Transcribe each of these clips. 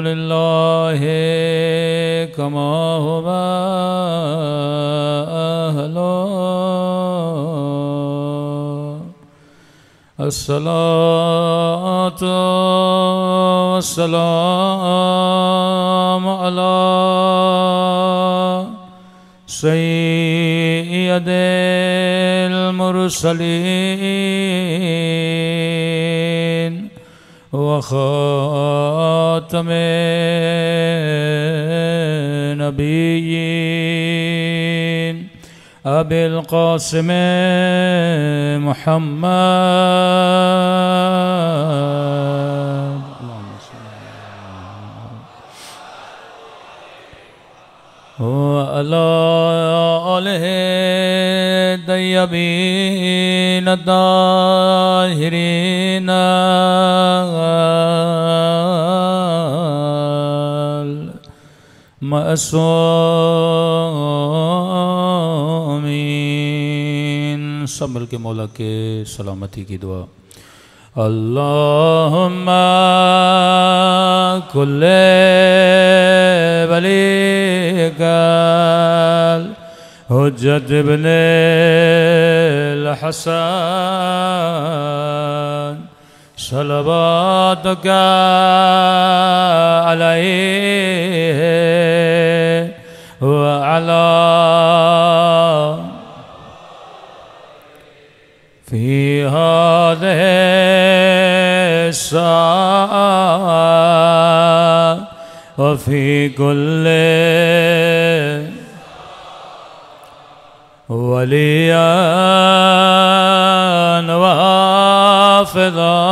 لله كما هو أهله الصلاة والسلام على سيد المرسلين وخاتم نبيين أبي القاسم محمد وعلى آله الطيبين الطاهرين المأسومين سب مل کے مولا کے سلامتی کی دعا اللهم كل بليك هجت ابن الحسن صلواتك عليه وعلى في هذه الساعة وفي كل وليا وحافظا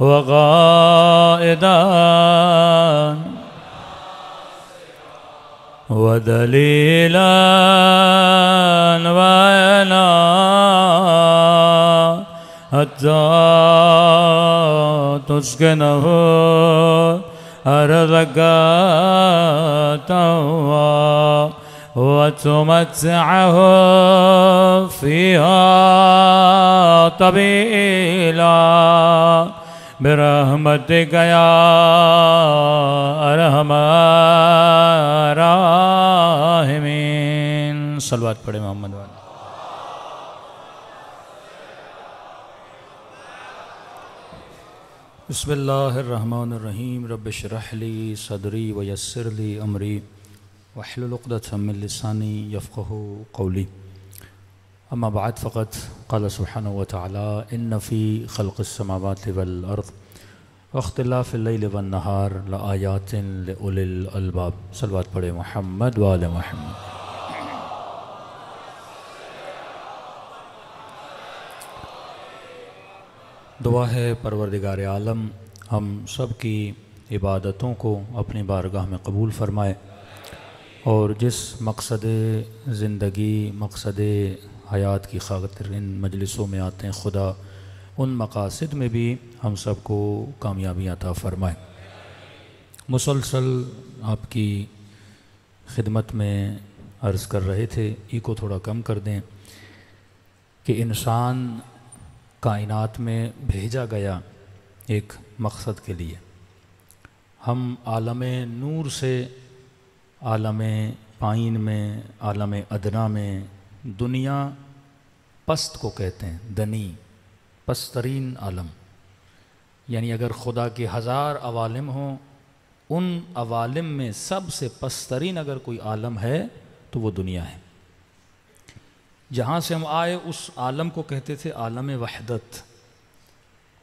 وقائدا ودليلا وإنا حتى تسكنه أرضك تواه وتمتعه فيها طبيلا برحمتك يا أرحم الراحمين صلوات پڑھیں محمد والا بسم الله الرحمن الرحيم رب اشرح لي صدري ويسر لي امري वहलुलदानी यफ़ कौली अम्मा बाद फ़कत कल सुबहान वाली इन नफ़ी खलक़ समावत वर्द अख्तलाफ़िलनहार लयातिन उलबाब सलवात वाल महमद दुआ है परवरदिगार आलम हम सब की इबादतों को अपनी बारगाह में कबूल फ़रमाए और जिस मकसद ज़िंदगी मकसद हयात की खातर इन मजलिसों में आते हैं खुदा उन मकासद में भी हम सब को कामयाबी अता फ़रमाए मुसलसल आपकी खिदमत में अर्ज़ कर रहे थे ई को थोड़ा कम कर दें कि इंसान कायनात में भेजा गया एक मकसद के लिए हम आलम नूर से आलम पाइन में आलम अदना में दुनिया पस्त को कहते हैं दनी पस्तरीन आलम यानी अगर खुदा के हज़ार अवालम हों उन अवालम में सबसे पस्तरीन अगर कोई आलम है तो वो दुनिया है जहाँ से हम आए उस आलम को कहते थे आलम वहदत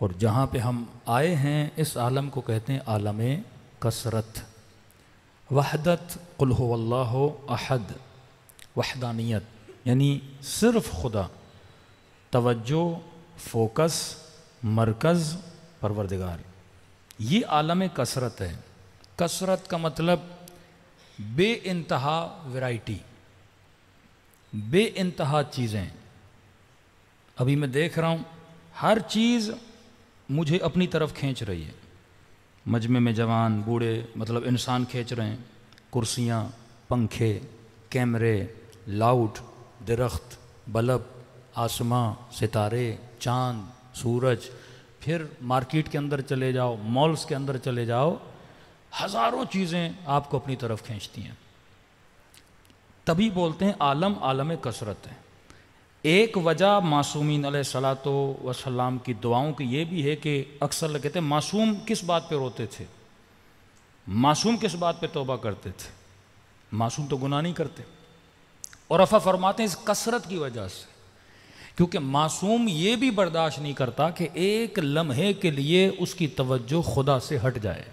और जहाँ पे हम आए हैं इस आलम को कहते हैं आलम कसरत वहदत कुल्ह अहद वहदानियत यानी सिर्फ खुदा तवज्जो फोकस मरकज़ परवरदिगार ये आलम कसरत है कसरत का मतलब बे इंतहा वैरायटी बे इंतहा चीज़ें अभी मैं देख रहा हूँ हर चीज़ मुझे अपनी तरफ खींच रही है मजमे में जवान बूढ़े मतलब इंसान खींच रहे हैं कुर्सियाँ पंखे कैमरे लाउड दरख्त बल्ब आसमां सितारे चांद सूरज फिर मार्केट के अंदर चले जाओ मॉल्स के अंदर चले जाओ हज़ारों चीज़ें आपको अपनी तरफ खींचती हैं तभी बोलते हैं आलम आलम कसरत है एक वजह मासूमिन सलात वसलाम की दुआओं की ये भी है कि अक्सर लोग कहते मासूम किस बात पे रोते थे मासूम किस बात पे तोबा करते थे मासूम तो गुनाह नहीं करते और अफा फरमाते हैं इस कसरत की वजह से क्योंकि मासूम ये भी बर्दाश्त नहीं करता कि एक लम्हे के लिए उसकी तवज्जो खुदा से हट जाए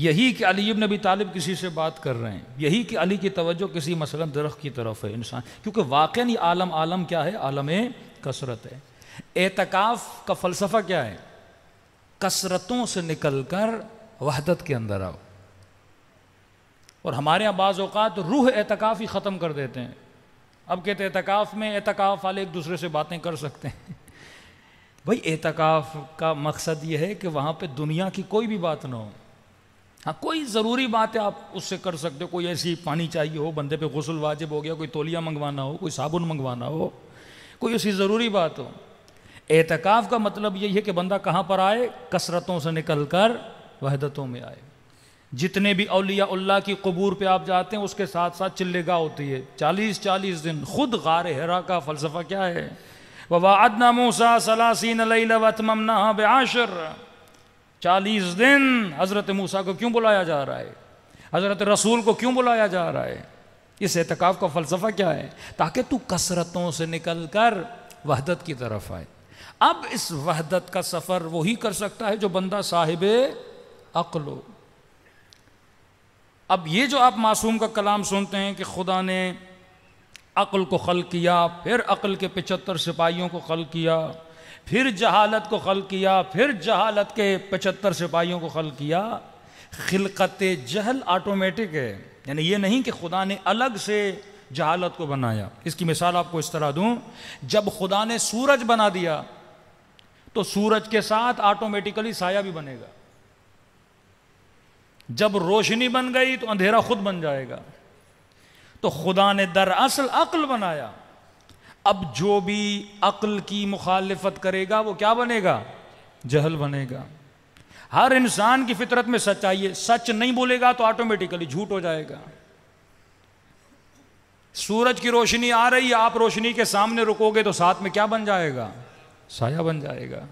यही कि अली इब्न नबी तालिब किसी से बात कर रहे हैं यही कि अली की तवज्जो किसी मसला दरख की तरफ है इंसान क्योंकि वाक़ आलम आलम क्या है आलम कसरत है एतकाफ़ का फ़लसफ़ा क्या है कसरतों से निकल कर वहदत के अंदर आओ और हमारे यहाँ बाज़ रूह एतकाफ़ ही ख़त्म कर देते हैं अब कहते एतकाफ़ में एतकाफ़ वाले एक दूसरे से बातें कर सकते हैं भाई एतकाफ़ का मकसद ये है कि वहाँ पे दुनिया की कोई भी बात ना हो हाँ कोई ज़रूरी बात है आप उससे कर सकते हो कोई ऐसी पानी चाहिए हो बंदे पे गसल वाजिब हो गया कोई तोलिया मंगवाना हो कोई साबुन मंगवाना हो कोई ऐसी ज़रूरी बात हो एहतकाफ़ का मतलब यही है कि बंदा कहाँ पर आए कसरतों से निकल कर वहदतों में आए जितने भी अलियाल्ला की कबूर पे आप जाते हैं उसके साथ साथ चिल्लेगा होती है चालीस चालीस दिन खुद गार हरा का फ़लसफ़ा क्या है अदना मूसा सलासिन बे आशर चालीस दिन हज़रत मूसा को क्यों बुलाया जा रहा है हज़रत रसूल को क्यों बुलाया जा रहा है इस एहतिकाफ का फ़लसफ़ा क्या है ताकि तू कसरतों से निकल कर वहदत की तरफ आए अब इस वहदत का सफ़र वही कर सकता है जो बंदा साहिब अकलो अब ये जो आप मासूम का कलाम सुनते हैं कि खुदा ने अक़ल को खल किया फिर अक़ल के पिचहत्तर सिपाहियों को खल किया फिर जहालत को खल किया फिर जहालत के पचहत्तर सिपाहियों को खल किया खिलकत जहल ऑटोमेटिक है यानी ये नहीं कि खुदा ने अलग से जहालत को बनाया इसकी मिसाल आपको इस तरह दूं जब खुदा ने सूरज बना दिया तो सूरज के साथ ऑटोमेटिकली साया भी बनेगा जब रोशनी बन गई तो अंधेरा खुद बन जाएगा तो खुदा ने दरअसल अक्ल बनाया अब जो भी अक्ल की मुखालफत करेगा वो क्या बनेगा जहल बनेगा हर इंसान की फितरत में सच आइए सच नहीं बोलेगा तो ऑटोमेटिकली झूठ हो जाएगा सूरज की रोशनी आ रही है आप रोशनी के सामने रुकोगे तो साथ में क्या बन जाएगा साया बन जाएगा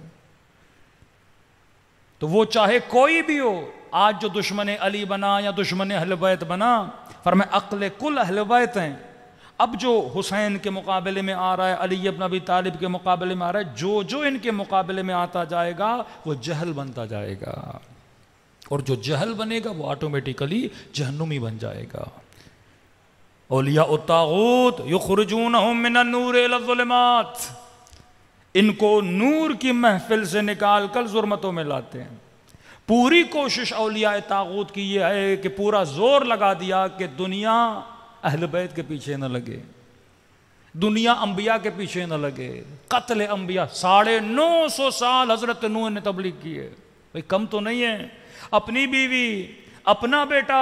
तो वो चाहे कोई भी हो आज जो दुश्मन अली बना या दुश्मन अहलबैत बना पर मैं अकल कुल अहलबैत हैं अब जो हुसैन के मुकाबले में आ रहा है अली अब नबी तालिब के मुकाबले में आ रहा है जो जो इनके मुकाबले में आता जाएगा वो जहल बनता जाएगा और जो जहल बनेगा वो ऑटोमेटिकली जहनुमी बन जाएगा ओलिया उतागूत युखरजून नूरमात इनको नूर की महफिल से निकाल कर जुर्मतों में लाते हैं पूरी कोशिश अलिया तागूत की यह है कि पूरा जोर लगा दिया कि दुनिया अहल बैत के पीछे न लगे दुनिया अंबिया के पीछे न लगे कत्ल अंबिया साढ़े नौ सौ साल हजरत नू ने तबलीग की है भाई कम तो नहीं है अपनी बीवी अपना बेटा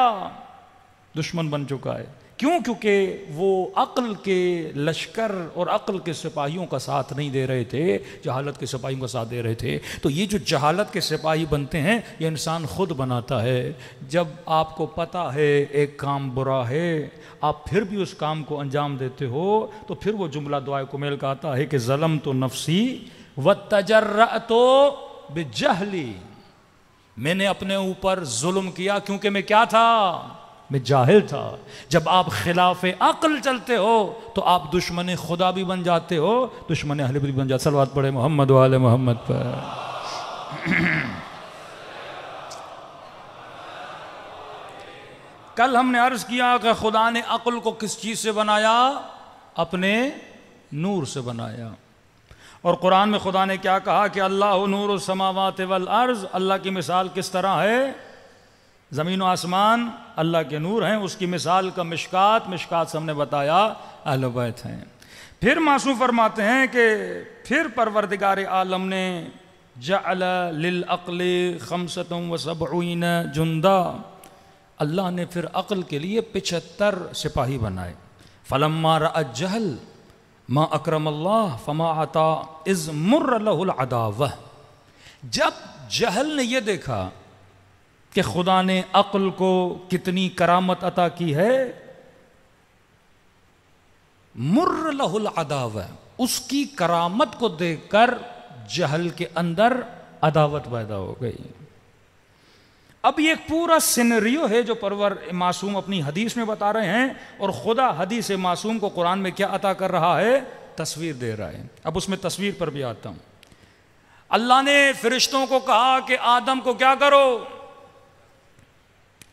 दुश्मन बन चुका है क्यों क्योंकि वो अक्ल के लश्कर और अक्ल के सिपाहियों का साथ नहीं दे रहे थे जहालत के सिपाहियों का साथ दे रहे थे तो ये जो जहालत के सिपाही बनते हैं ये इंसान खुद बनाता है जब आपको पता है एक काम बुरा है आप फिर भी उस काम को अंजाम देते हो तो फिर वो जुमला दुआ कुमेल का आता है कि ज़लम तो नफसी व तजर्र तो बेजहली मैंने अपने ऊपर जुल्म किया क्योंकि मैं क्या था मैं जाहिल था जब आप खिलाफ अकल चलते हो तो आप दुश्मन खुदा भी बन जाते हो दुश्मन अहल भी बन जाते सलवात पढ़े मोहम्मद वाले मोहम्मद पर कल हमने अर्ज किया कि खुदा ने अकल को किस चीज़ से बनाया अपने नूर से बनाया और कुरान में खुदा ने क्या कहा कि अल्लाह नूर समावात वल अर्ज़ अल्लाह की मिसाल किस तरह है ज़मीन व आसमान अल्लाह के नूर हैं उसकी मिसाल का मिशकात मिशकात से हमने बताया अहलबैत हैं फिर मासूम फरमाते हैं कि फिर परवरदिगार आलम ने जलाअल खमसतम व सबईन जुंदा अल्लाह ने फिर अक़ल के लिए पिछहत्तर सिपाही बनाए मार अजहल माँ अक्रम अल्लाह फ़मा आता इज़ मुर्रदाव जब जहल ने यह देखा कि खुदा ने अक्ल को कितनी करामत अता की है मुर्र लहुल अदाव उसकी करामत को देखकर जहल के अंदर अदावत पैदा हो गई अब ये पूरा सिनरियो है जो परवर मासूम अपनी हदीस में बता रहे हैं और खुदा हदीस मासूम को कुरान में क्या अता कर रहा है तस्वीर दे रहा है अब उसमें तस्वीर पर भी आता हूं अल्लाह ने फरिश्तों को कहा कि आदम को क्या करो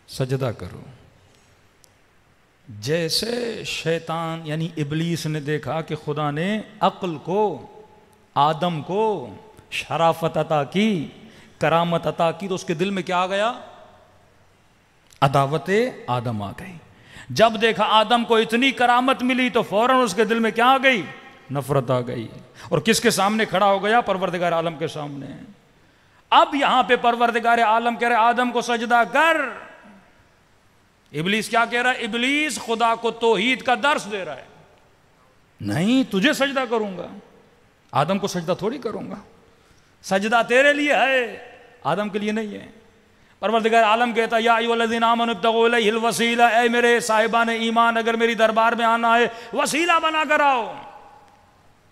सजदा करो जैसे शैतान यानी इबलीस ने देखा कि खुदा ने अक्ल को आदम को शराफत अता की करामत अता की तो उसके दिल में क्या आ गया अदावत आदम आ गई जब देखा आदम को इतनी करामत मिली तो फौरन उसके दिल में क्या आ गई नफरत आ गई और किसके सामने खड़ा हो गया परवरदिगार आलम के सामने अब यहां पे परवरदिगार आलम कह रहे आदम को सजदा कर इबलीस क्या कह रहा है इबलीस खुदा को तोहीद का दर्श दे रहा है नहीं तुझे सजदा करूंगा आदम को सजदा थोड़ी करूंगा सजदा तेरे लिए है आदम के लिए नहीं है परवरदिगार आलम कहता या हिल वसीला ए मेरे साहिबा ने ईमान अगर मेरी दरबार में आना है वसीला बना कर आओ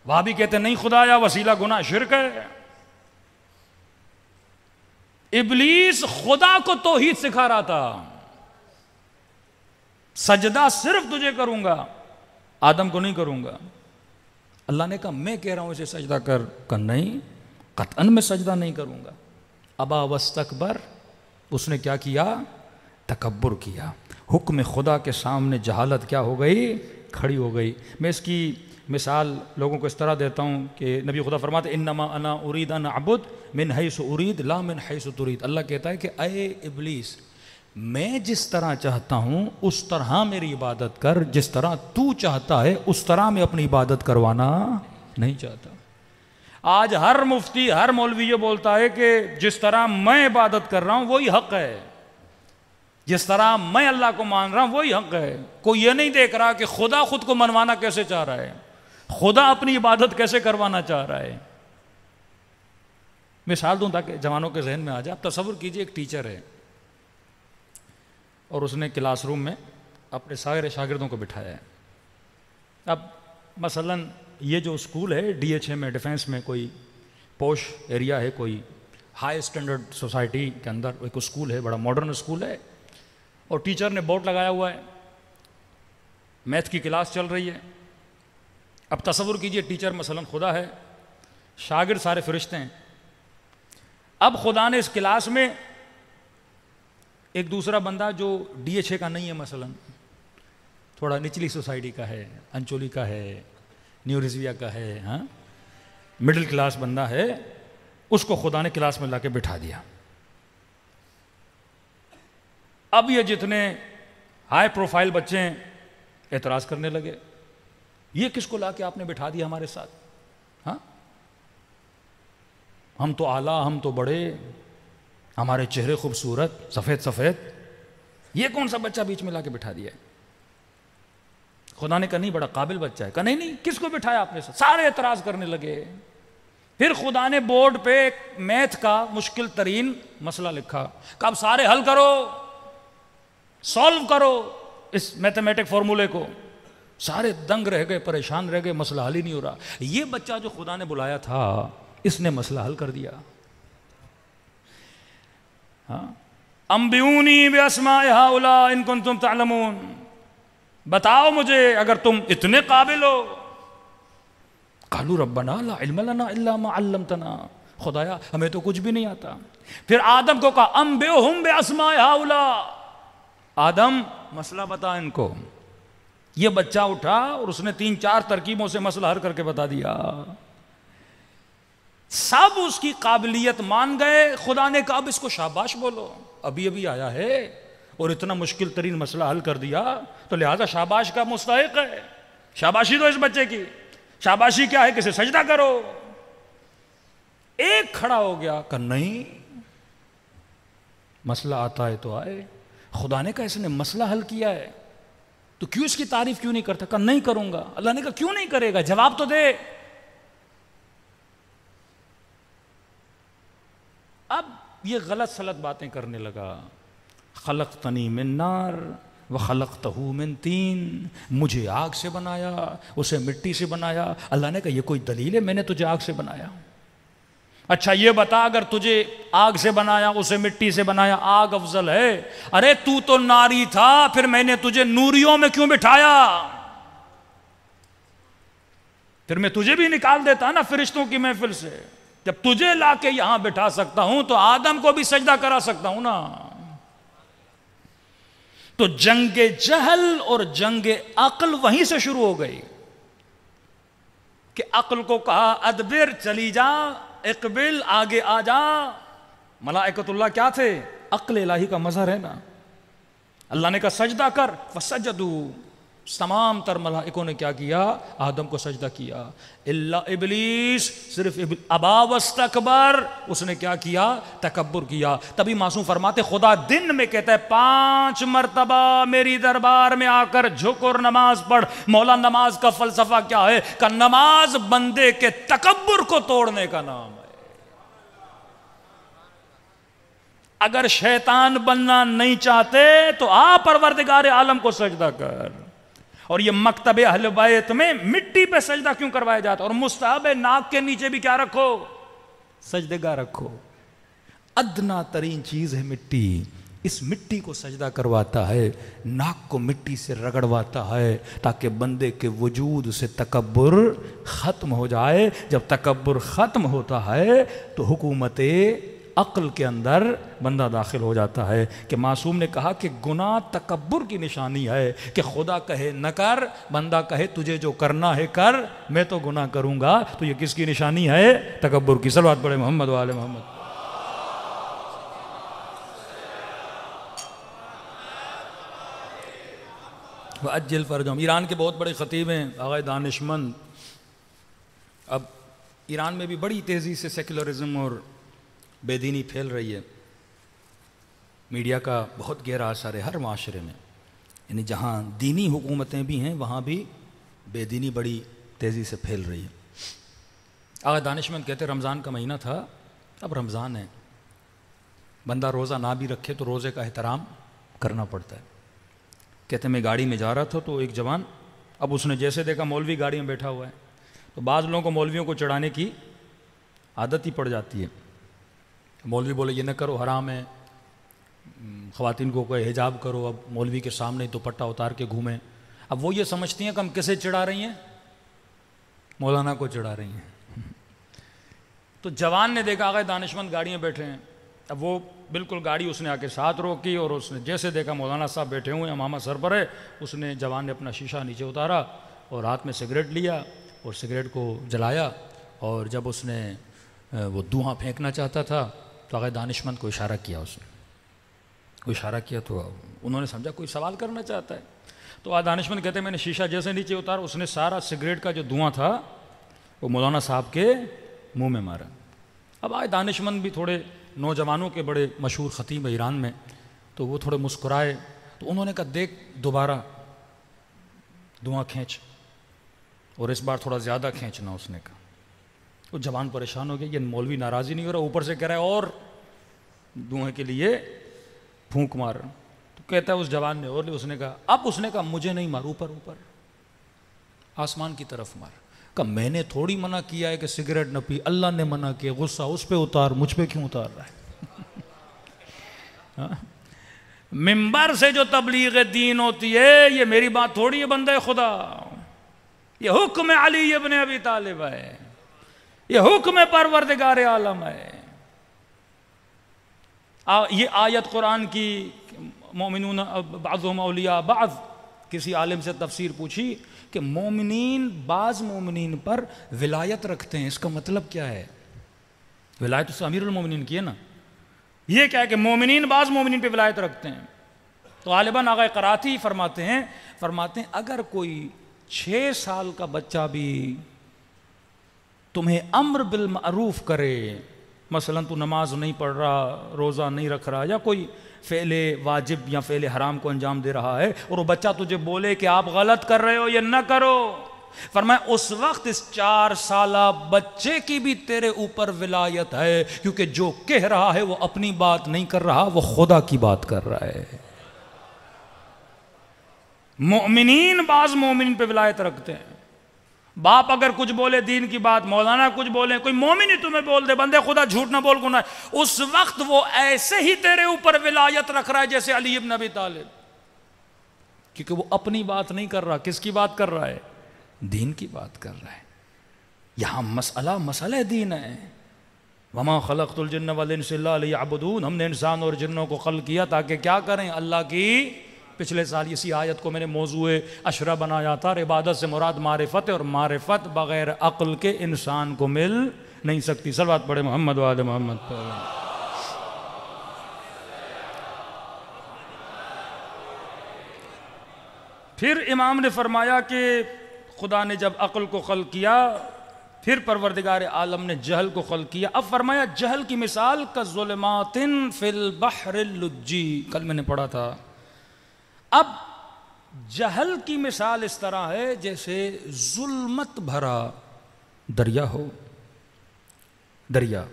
वहां भी कहते नहीं खुदा या वसीला गुना शिरक है इबलीस खुदा को तोहीद सिखा रहा था सजदा सिर्फ तुझे करूंगा आदम को नहीं करूंगा अल्लाह ने कहा मैं कह रहा हूं इसे सजदा कर कर नहीं कतन में सजदा नहीं करूंगा अबा वस्तकबर उसने क्या किया तकबर किया हुक्म खुदा के सामने जहालत क्या हो गई खड़ी हो गई मैं इसकी मिसाल लोगों को इस तरह देता हूँ कि नबी खुदा फरमाते इन नमा अना उरीद अन अबुद मिन हैस उरीद ला मिन हैस तुरीद अल्लाह कहता है कि अय इबलीस मैं जिस तरह चाहता हूं उस तरह मेरी इबादत कर जिस तरह तू चाहता है उस तरह मैं अपनी इबादत करवाना नहीं चाहता आज हर मुफ्ती हर मौलवी ये बोलता है कि जिस तरह मैं इबादत कर रहा हूं वही हक है जिस तरह मैं अल्लाह को मान रहा हूं वही हक है कोई ये नहीं देख रहा कि खुदा खुद को मनवाना कैसे चाह रहा है खुदा अपनी इबादत कैसे करवाना चाह रहा है मिसाल दूं ताकि जवानों के जहन में आ जाए आप तस्वुर कीजिए एक टीचर है और उसने क्लासरूम में अपने सारे शागिदों को बिठाया है अब मसलन ये जो स्कूल है डीएचए में डिफेंस में कोई पोश एरिया है कोई हाई स्टैंडर्ड सोसाइटी के अंदर एक स्कूल है बड़ा मॉडर्न स्कूल है और टीचर ने बोर्ड लगाया हुआ है मैथ की क्लास चल रही है अब तस्वुर कीजिए टीचर मसलन खुदा है शागिर सारे फरिश्ते हैं अब खुदा ने इस क्लास में एक दूसरा बंदा जो डीएचए का नहीं है मसलन थोड़ा निचली सोसाइटी का है अंचोली का है न्यू रिजविया का है हाँ मिडिल क्लास बंदा है उसको खुदा ने क्लास में के बिठा दिया अब ये जितने हाई प्रोफाइल बच्चे हैं एतराज़ करने लगे ये किसको ला के आपने बिठा दिया हमारे साथ हाँ हम तो आला हम तो बड़े हमारे चेहरे खूबसूरत सफ़ेद सफ़ेद ये कौन सा बच्चा बीच में ला के बिठा दिया खुदा ने कहा नहीं बड़ा काबिल बच्चा है कहा नहीं नहीं किसको बिठाया आपने सारे एतराज़ करने लगे फिर खुदा ने बोर्ड पे मैथ का मुश्किल तरीन मसला लिखा कहा अब सारे हल करो सॉल्व करो इस मैथमेटिक फॉर्मूले को सारे दंग रह गए परेशान रह गए मसला हल ही नहीं हो रहा ये बच्चा जो खुदा ने बुलाया था इसने मसला हल कर दिया हाँ। अम्बियूनी बेअसमाउला इनकुन तुम तालमून बताओ मुझे अगर तुम इतने काबिल हो कालू रब्बना ला तना खुदाया हमें तो कुछ भी नहीं आता फिर आदम को कहा अम बे हम बे आदम मसला बता इनको ये बच्चा उठा और उसने तीन चार तरकीबों से मसला हर करके बता दिया सब उसकी काबिलियत मान गए खुदा ने कहा अब इसको शाबाश बोलो अभी अभी आया है और इतना मुश्किल तरीन मसला हल कर दिया तो लिहाजा शाबाश का मुस्तक है शाबाशी दो इस बच्चे की शाबाशी क्या है किसे सजदा करो एक खड़ा हो गया कर नहीं मसला आता है तो आए खुदा ने कहा इसने मसला हल किया है तो क्यों इसकी तारीफ क्यों नहीं करता कर नहीं करूंगा अल्लाह ने कहा क्यों नहीं करेगा जवाब तो दे ये गलत सलत बातें करने लगा खलक तनी मिनार व खलक तहू मिन तीन मुझे आग से बनाया उसे मिट्टी से बनाया अल्लाह ने कहा यह कोई दलील है मैंने तुझे आग से बनाया अच्छा ये बता अगर तुझे आग से बनाया उसे मिट्टी से बनाया आग अफजल है अरे तू तो नारी था फिर मैंने तुझे नूरियों में क्यों बिठाया फिर मैं तुझे भी निकाल देता ना फिरिश्तों की महफिल से जब तुझे ला के यहां बिठा सकता हूं तो आदम को भी सजदा करा सकता हूं ना तो जंग जहल और जंग अकल वहीं से शुरू हो गई कि अकल को कहा अदबिर चली जा इकबिल आगे आ जा मलाकतुल्ला क्या थे अकल इलाही का मजहर है ना अल्लाह ने कहा सजदा कर वसजदू तमाम तर मलाइकों ने क्या किया आदम को सजदा किया इल्ला इबलीस सिर्फ तकबर उसने क्या किया तकबर किया तभी मासूम फरमाते खुदा दिन में कहता है पांच मरतबा मेरी दरबार में आकर झुक और नमाज पढ़ मौला नमाज का फलसफा क्या है का नमाज बंदे के तकबर को तोड़ने का नाम है अगर शैतान बनना नहीं चाहते तो आप परवरदिगार आलम को सजदा कर और ये मकतब हलवाए तुम्हें मिट्टी पे सजदा क्यों करवाया जाता और मुस्ताब नाक के नीचे भी क्या रखो सजदगा रखो अदना तरीन चीज है मिट्टी इस मिट्टी को सजदा करवाता है नाक को मिट्टी से रगड़वाता है ताकि बंदे के वजूद से तकबर ख़त्म हो जाए जब तकबर ख़त्म होता है तो हुकूमतें अक्ल के अंदर बंदा दाखिल हो जाता है कि मासूम ने कहा कि गुनाह तकबर की निशानी है कि खुदा कहे न कर बंदा कहे तुझे जो करना है कर मैं तो गुनाह करूंगा तो ये किसकी निशानी है तकबर की सलवात बड़े मोहम्मद वाले मोहम्मद अज्जल फरजम ईरान के बहुत बड़े ख़तीब हैं आगे दानिशमंद अब ईरान में भी बड़ी तेज़ी से सेकुलरिज्म और बेदीनी फैल रही है मीडिया का बहुत गहरा असर है हर माशरे में यानी जहाँ दीनी हुकूमतें भी हैं वहाँ भी बेदीनी बड़ी तेज़ी से फैल रही है आगा दानिशमंद कहते रमज़ान का महीना था अब रमज़ान है बंदा रोज़ा ना भी रखे तो रोज़े का एहतराम करना पड़ता है कहते मैं गाड़ी में जा रहा था तो एक जवान अब उसने जैसे देखा मौलवी गाड़ी में बैठा हुआ है तो बाद लोगों को मौलवियों को चढ़ाने की आदत ही पड़ जाती है मौलवी बोले ये ना करो हराम है हम्म, ख़वान को कोई हिजाब करो अब मौलवी के सामने दुपट्टा उतार के घूमें अब वो ये समझती हैं कि हम किसे चिढ़ा रही हैं मौलाना को चिढ़ा रही हैं तो जवान ने देखा आगे दानिशमंद गाड़ियाँ बैठे हैं अब वो बिल्कुल गाड़ी उसने आके साथ रोकी और उसने जैसे देखा मौलाना साहब बैठे हुए हैं मामा सर पर है उसने जवान ने अपना शीशा नीचे उतारा और हाथ में सिगरेट लिया और सिगरेट को जलाया और जब उसने वो धुआं फेंकना चाहता था तो आगे दानिशमंद को इशारा किया उसने को इशारा किया तो उन्होंने समझा कोई सवाल करना चाहता है तो आज दानिशमंद कहते मैंने शीशा जैसे नीचे उतारा उसने सारा सिगरेट का जो धुआं था वो मौलाना साहब के मुंह में मारा अब आए दानिशमंद भी थोड़े नौजवानों के बड़े मशहूर ख़तीब ईरान में तो वो थोड़े मुस्कुराए तो उन्होंने कहा देख दोबारा धुआं खींच और इस बार थोड़ा ज़्यादा खींचना उसने कहा तो जवान परेशान हो गया ये मौलवी नाराज़ ही नहीं हो रहा ऊपर से कह रहा है और धुएँ के लिए फूंक मार तो कहता है उस जवान ने और उसने कहा अब उसने कहा मुझे नहीं मार ऊपर ऊपर आसमान की तरफ मार कहा मैंने थोड़ी मना किया है कि सिगरेट न पी अल्लाह ने मना किया गुस्सा उस पर उतार मुझ पर क्यों उतार रहा है हाँ? मिंबर से जो तबलीग दीन होती है ये मेरी बात थोड़ी है बंदे खुदा ये हुक्म अली इबन अभी तालिब है ये हुक्म परवरदगार आलम है आ, ये आयत कुरान की मोमिन बाज़ मौलिया बाज़ किसी आलिम से तफसीर पूछी कि मोमिन बाज़ मोमिन पर विलायत रखते हैं इसका मतलब क्या है विलायत उससे तो अमीरमिन की है ना ये क्या है कि मोमिन बाज़ मोमिन पर विलायत रखते हैं तो आलिबा आगे कराती फरमाते हैं फरमाते हैं अगर कोई छः साल का बच्चा भी तुम्हें अम्र बिल मरूफ करे मसलन तू नमाज नहीं पढ़ रहा रोज़ा नहीं रख रहा या कोई फेले वाजिब या फेले हराम को अंजाम दे रहा है और वो बच्चा तुझे बोले कि आप गलत कर रहे हो या ना करो पर मैं उस वक्त इस चार साल बच्चे की भी तेरे ऊपर विलायत है क्योंकि जो कह रहा है वो अपनी बात नहीं कर रहा वो खुदा की बात कर रहा है मोमिन बाज मोमिन पे विलायत रखते हैं बाप अगर कुछ बोले दीन की बात मौलाना कुछ बोले कोई मोमिन ही तुम्हें बोल दे बंदे खुदा झूठ ना बोल गुना उस वक्त वो ऐसे ही तेरे ऊपर विलायत रख रहा है जैसे अली इब्न नबी तालिब क्योंकि वो अपनी बात नहीं कर रहा किसकी बात कर रहा है दीन की बात कर रहा है यहां मसला मसल दीन है वमा जिन्न वाल अबदून हमने इंसान और जिन्नों को खल किया ताकि क्या करें अल्लाह की पिछले साल इसी आयत को मैंने मौजू अशरा बनाया था इबादत से मुराद मारफत और मारफत बग़ैर अक्ल के इंसान को मिल नहीं सकती सलवात पढ़े मोहम्मद वाद मोहम्मद फिर इमाम ने फरमाया कि खुदा ने जब अक्ल को खल किया फिर परवरदिगार आलम ने जहल को खल किया अब फरमाया जहल की मिसाल का जुलमातिन फिल बहर कल मैंने पढ़ा था अब जहल की मिसाल इस तरह है जैसे जुल्मत भरा दरिया हो दरिया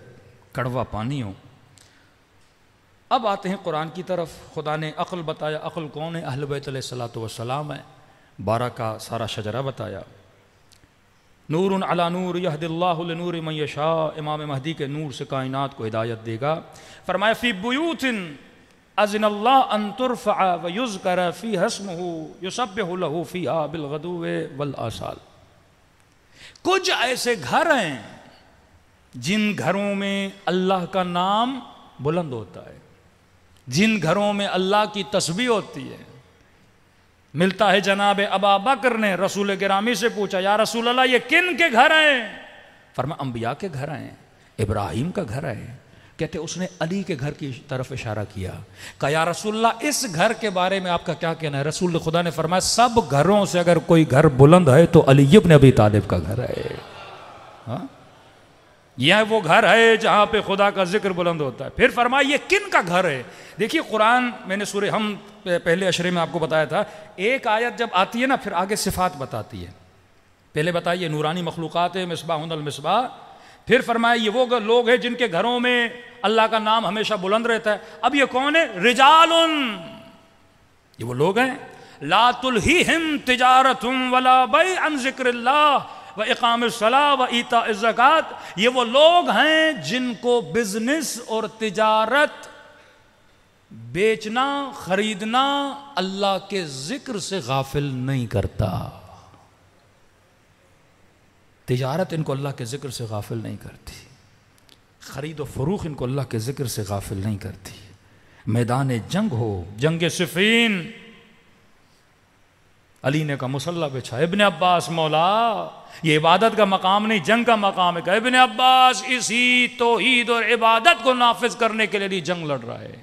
कड़वा पानी हो अब आते हैं कुरान की तरफ खुदा ने अक़ल बताया अक़ल कौन है अहल सलात वसलाम है बारह का सारा शजरा बताया नूर अला नूर यहदिल्लानूर शाह इमाम महदी के नूर से कायनात को हिदायत देगा फरमाया फ़ी बुयूतिन अजन अंतुरफ़ वयुज़ कर फ़ी हसम हो युसब लहू फ़ी हा बिलगदू वल आसाल कुछ ऐसे घर हैं जिन घरों में अल्लाह का नाम बुलंद होता है जिन घरों में अल्लाह की तस्वीर होती है मिलता है जनाब अबा बकर ने रसूल गिरामी से पूछा या रसूल अल्लाह ये किन के घर हैं फरमा अम्बिया के घर हैं इब्राहिम का घर है कहते उसने अली के घर की तरफ इशारा किया कहा या रसुल्ला इस घर के बारे में आपका क्या कहना है रसूल खुदा ने फरमाया सब घरों से अगर कोई घर बुलंद है तो अली इब्न अभी तालिब का घर है हाँ? यह वो घर है जहां पे खुदा का जिक्र बुलंद होता है फिर फरमाया ये किन का घर है देखिए कुरान मैंने सूर्य हम पहले अशरे में आपको बताया था एक आयत जब आती है ना फिर आगे सिफात बताती है पहले बताइए नूरानी मखलूक़ात है मिसबाह मिसबा फिर फरमाया ये वो लोग हैं जिनके घरों में अल्लाह का नाम हमेशा बुलंद रहता है अब ये कौन है रिजाल ये वो लोग हैं लातुल ही हिम तिजारत वला बई अन जिक्र व इकाम सलाह व ईता ज़क़़त ये वो लोग हैं जिनको बिजनेस और तिजारत बेचना खरीदना अल्लाह के जिक्र से गाफिल नहीं करता तजारत इनको अल्लाह के ज़िक्र से गाफिल नहीं करती ख़रीद फ़रूख इनको अल्लाह के ज़िक्र से गाफिल नहीं करती मैदान जंग हो जंग सिफीन अली ने कहा मुसल्ला बिछा इबन अब्बास मौला ये इबादत का मकाम नहीं जंग का मकाम है कहा इबन अब्बास इसी तोहद और इबादत को नाफिज करने के लिए जंग लड़ रहा है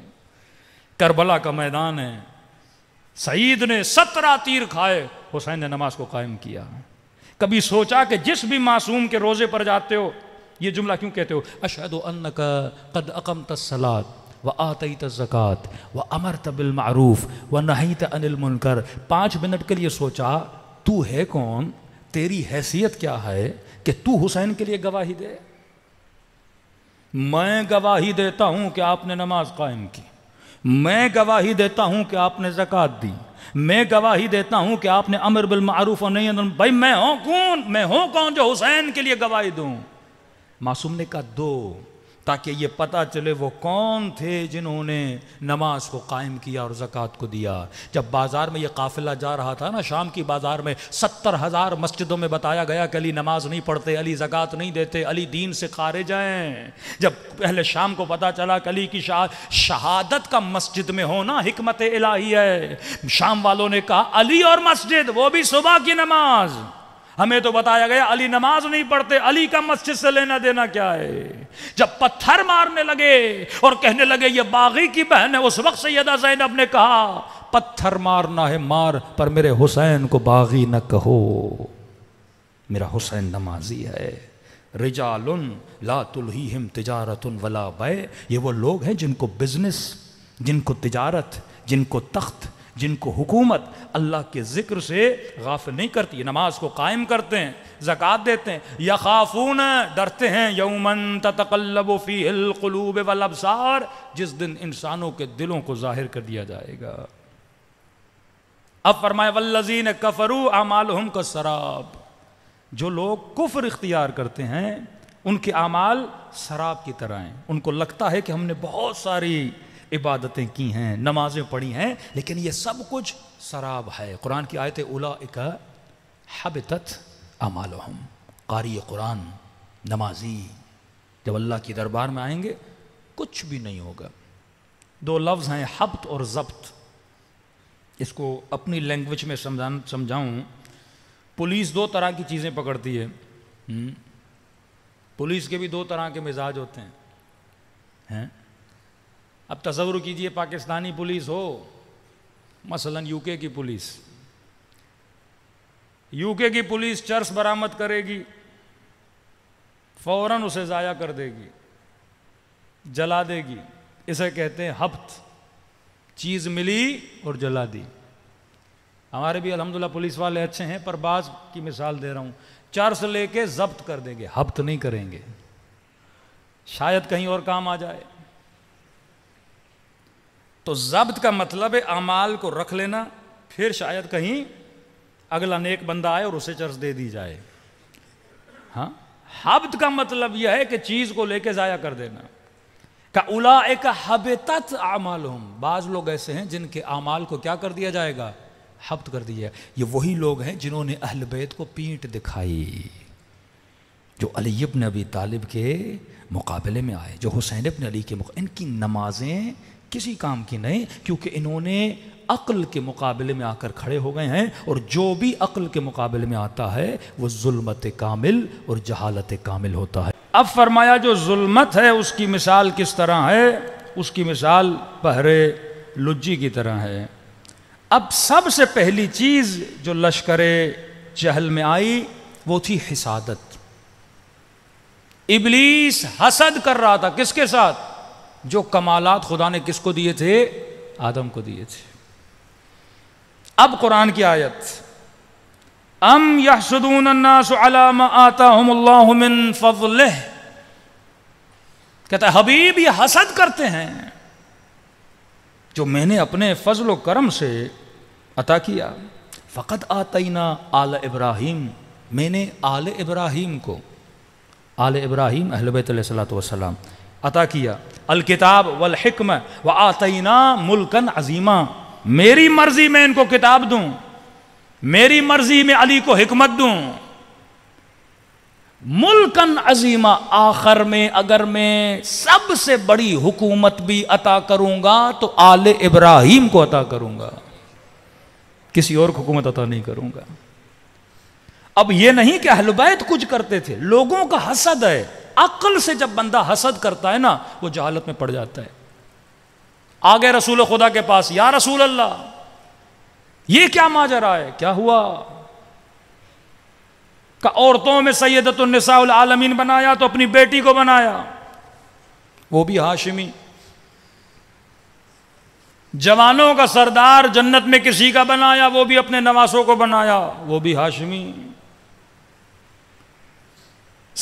करबला का मैदान है सईद ने सत्रह तीर खाए हुसैन ने नमाज को कायम किया कभी सोचा कि जिस भी मासूम के रोज़े पर जाते हो ये जुमला क्यों कहते हो अशद अन्न का कद अकम तसलात व आतई तकत व अमर तबिल मारूफ व नहीं अनिल मुनकर पाँच मिनट के लिए सोचा तू है कौन तेरी हैसियत क्या है कि तू हुसैन के लिए गवाही दे मैं गवाही देता हूं कि आपने नमाज कायम की मैं गवाही देता हूं कि आपने जक़ात दी मैं गवाही देता हूं कि आपने अमर बिल मारूफ और नहीं भाई मैं हूं कौन मैं हूं कौन जो हुसैन के लिए गवाही दू मासूम ने कहा दो ताकि ये पता चले वो कौन थे जिन्होंने नमाज को कायम किया और ज़क़़त को दिया जब बाज़ार में ये काफ़िला जा रहा था ना शाम की बाज़ार में सत्तर हज़ार मस्जिदों में बताया गया कि अली नमाज नहीं पढ़ते अली ज़क़़त नहीं देते अली दीन से खारे जाएँ जब पहले शाम को पता चला कि अली की शाह शहादत का मस्जिद में होना हमत इलाही है शाम वालों ने कहा अली और मस्जिद वो भी सुबह की नमाज़ हमें तो बताया गया अली नमाज नहीं पढ़ते अली का मस्जिद से लेना देना क्या है जब पत्थर मारने लगे और कहने लगे ये बागी की बहन है उस वक्त सैदा जैनब ने कहा पत्थर मारना है मार पर मेरे हुसैन को बागी न कहो मेरा हुसैन नमाजी है रिजाल ला तुल्ही हिम तजारत वला बे ये वो लोग हैं जिनको बिजनेस जिनको तजारत जिनको तख्त जिनको हुकूमत अल्लाह के ज़िक्र से गाफिल नहीं करती नमाज को कायम करते हैं ज़क़़त देते हैं या खाफून डरते हैं यौमन तकल्लब वलबसार जिस दिन इंसानों के दिलों को ज़ाहिर कर दिया जाएगा अब फरमाए वल्लजीन कफरू अमालहम का शराब जो लोग कुफर इख्तियार करते हैं उनके अमाल शराब की तरह हैं उनको लगता है कि हमने बहुत सारी इबादतें की हैं नमाजें पढ़ी हैं लेकिन ये सब कुछ शराब है कुरान की आयत उला का हबतत अमाल कारी कुरान नमाजी जब अल्लाह के दरबार में आएंगे कुछ भी नहीं होगा दो लफ्ज़ हैं हब्त और जब्त इसको अपनी लैंग्वेज में समझा समझाऊँ पुलिस दो तरह की चीज़ें पकड़ती है हम्म। पुलिस के भी दो तरह के मिजाज होते हैं हैं अब तस्वुर कीजिए पाकिस्तानी पुलिस हो मसलन यूके की पुलिस यूके की पुलिस चर्च बरामद करेगी फौरन उसे ज़ाया कर देगी जला देगी इसे कहते हैं हफ्त चीज़ मिली और जला दी हमारे भी अलहमदुल्ला पुलिस वाले अच्छे हैं पर बाज की मिसाल दे रहा हूं चर्च लेके जब्त कर देंगे हफ्त नहीं करेंगे शायद कहीं और काम आ जाए तो जब्त का मतलब है अमाल को रख लेना फिर शायद कहीं अगला नेक बंदा आए और उसे चर्च दे दी जाए हाँ हब्द का मतलब यह है कि चीज को लेके जाया कर देना का उला एक तत् आमाल बाज लोग ऐसे हैं जिनके अमाल को क्या कर दिया जाएगा हब्त कर दिया ये वही लोग हैं जिन्होंने अहलबैत को पीठ दिखाई जो अली इब्न अबी तालिब के मुकाबले में आए जो हुसैन इब्न अली के मुकाबले इनकी नमाजें किसी काम की नहीं क्योंकि इन्होंने अक्ल के मुकाबले में आकर खड़े हो गए हैं और जो भी अक्ल के मुकाबले में आता है वो जुल्मत कामिल और जहालत कामिल होता है अब फरमाया जो जुल्मत है उसकी मिसाल किस तरह है उसकी मिसाल पहरे लुज्जी की तरह है अब सबसे पहली चीज़ जो लश्कर चहल में आई वो थी हिसादत इबलीस हसद कर रहा था किसके साथ जो कमालात खुदा ने किसको दिए थे आदम को दिए थे अब कुरान की आयत अम यहसदून कहता है हबीब ये हसद करते हैं जो मैंने अपने फजल करम से अता किया फ़कत आतना आल इब्राहिम मैंने आल इब्राहिम को आल इब्राहिम अहलबैत सलात वसलाम अता किया अलकिताब वल हिकम व आतना मुल्कन अजीमा मेरी मर्जी में इनको किताब दूं मेरी मर्जी में अली को हिकमत दूं मुल्कन अजीमा आखिर में अगर मैं सबसे बड़ी हुकूमत भी अता करूंगा तो आले इब्राहिम को अता करूंगा किसी और हुकूमत अता नहीं करूंगा अब यह नहीं कि अहलबैत कुछ करते थे लोगों का हसद है अक्ल से जब बंदा हसद करता है ना वो जहालत में पड़ जाता है आ गए रसूल खुदा के पास या रसूल अल्लाह ये क्या माजरा है क्या हुआ का औरतों में सैदतुलनसाउल आलमीन बनाया तो अपनी बेटी को बनाया वो भी हाशिमी जवानों का सरदार जन्नत में किसी का बनाया वो भी अपने नवासों को बनाया वो भी हाशमी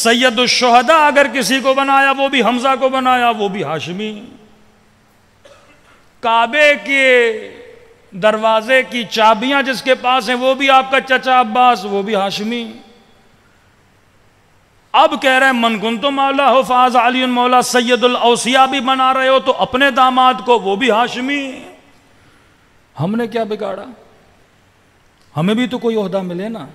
सैयद शहदा अगर किसी को बनाया वो भी हमजा को बनाया वो भी हाशमी काबे के दरवाजे की चाबियां जिसके पास हैं वो भी आपका चचा अब्बास वो भी हाशमी अब कह रहे हैं मनगुन तो मौला हो फाज अली मौला सैयदुल औसिया भी बना रहे हो तो अपने दामाद को वो भी हाशमी हमने क्या बिगाड़ा हमें भी तो कोई अहदा मिले ना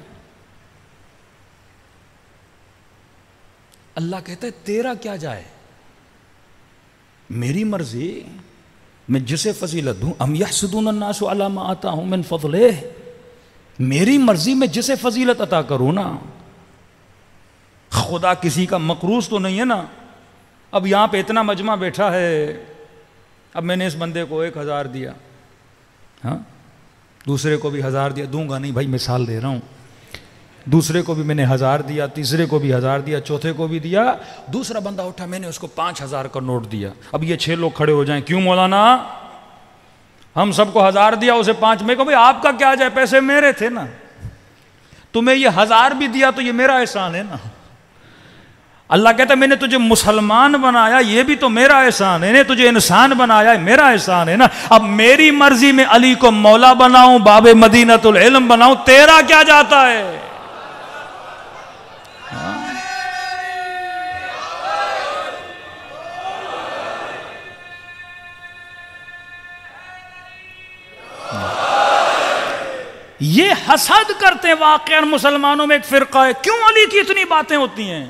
अल्लाह कहता है तेरा क्या जाए मेरी मर्जी मैं जिसे फजीलत दूं अम यसदून अला अलामा आता हूं मैं फजले मेरी मर्जी में जिसे फजीलत अता करूं ना खुदा किसी का मकरूज तो नहीं है ना अब यहां पे इतना मजमा बैठा है अब मैंने इस बंदे को एक हज़ार दिया हाँ दूसरे को भी हज़ार दिया दूंगा नहीं भाई मिसाल दे रहा हूं दूसरे को भी मैंने हज़ार दिया तीसरे को भी हज़ार दिया चौथे को भी दिया दूसरा बंदा उठा मैंने उसको पाँच हज़ार का नोट दिया अब ये छः लोग खड़े हो जाएं क्यों मौलाना हम सबको हज़ार दिया उसे पाँच मैं कहो भाई आपका क्या जाए पैसे मेरे थे ना तुम्हें ये हज़ार भी दिया तो ये मेरा एहसान है ना अल्लाह कहता मैंने तुझे मुसलमान बनाया ये भी तो मेरा एहसान है तुझे इंसान बनाया है मेरा एहसान है ना अब मेरी मर्जी में अली को मौला बनाऊं बाबे मदीनतुल इल्म बनाऊं तेरा क्या जाता है ये हसद करते हैं वाक़ मुसलमानों में एक फ़िरका है क्यों अली की इतनी बातें होती हैं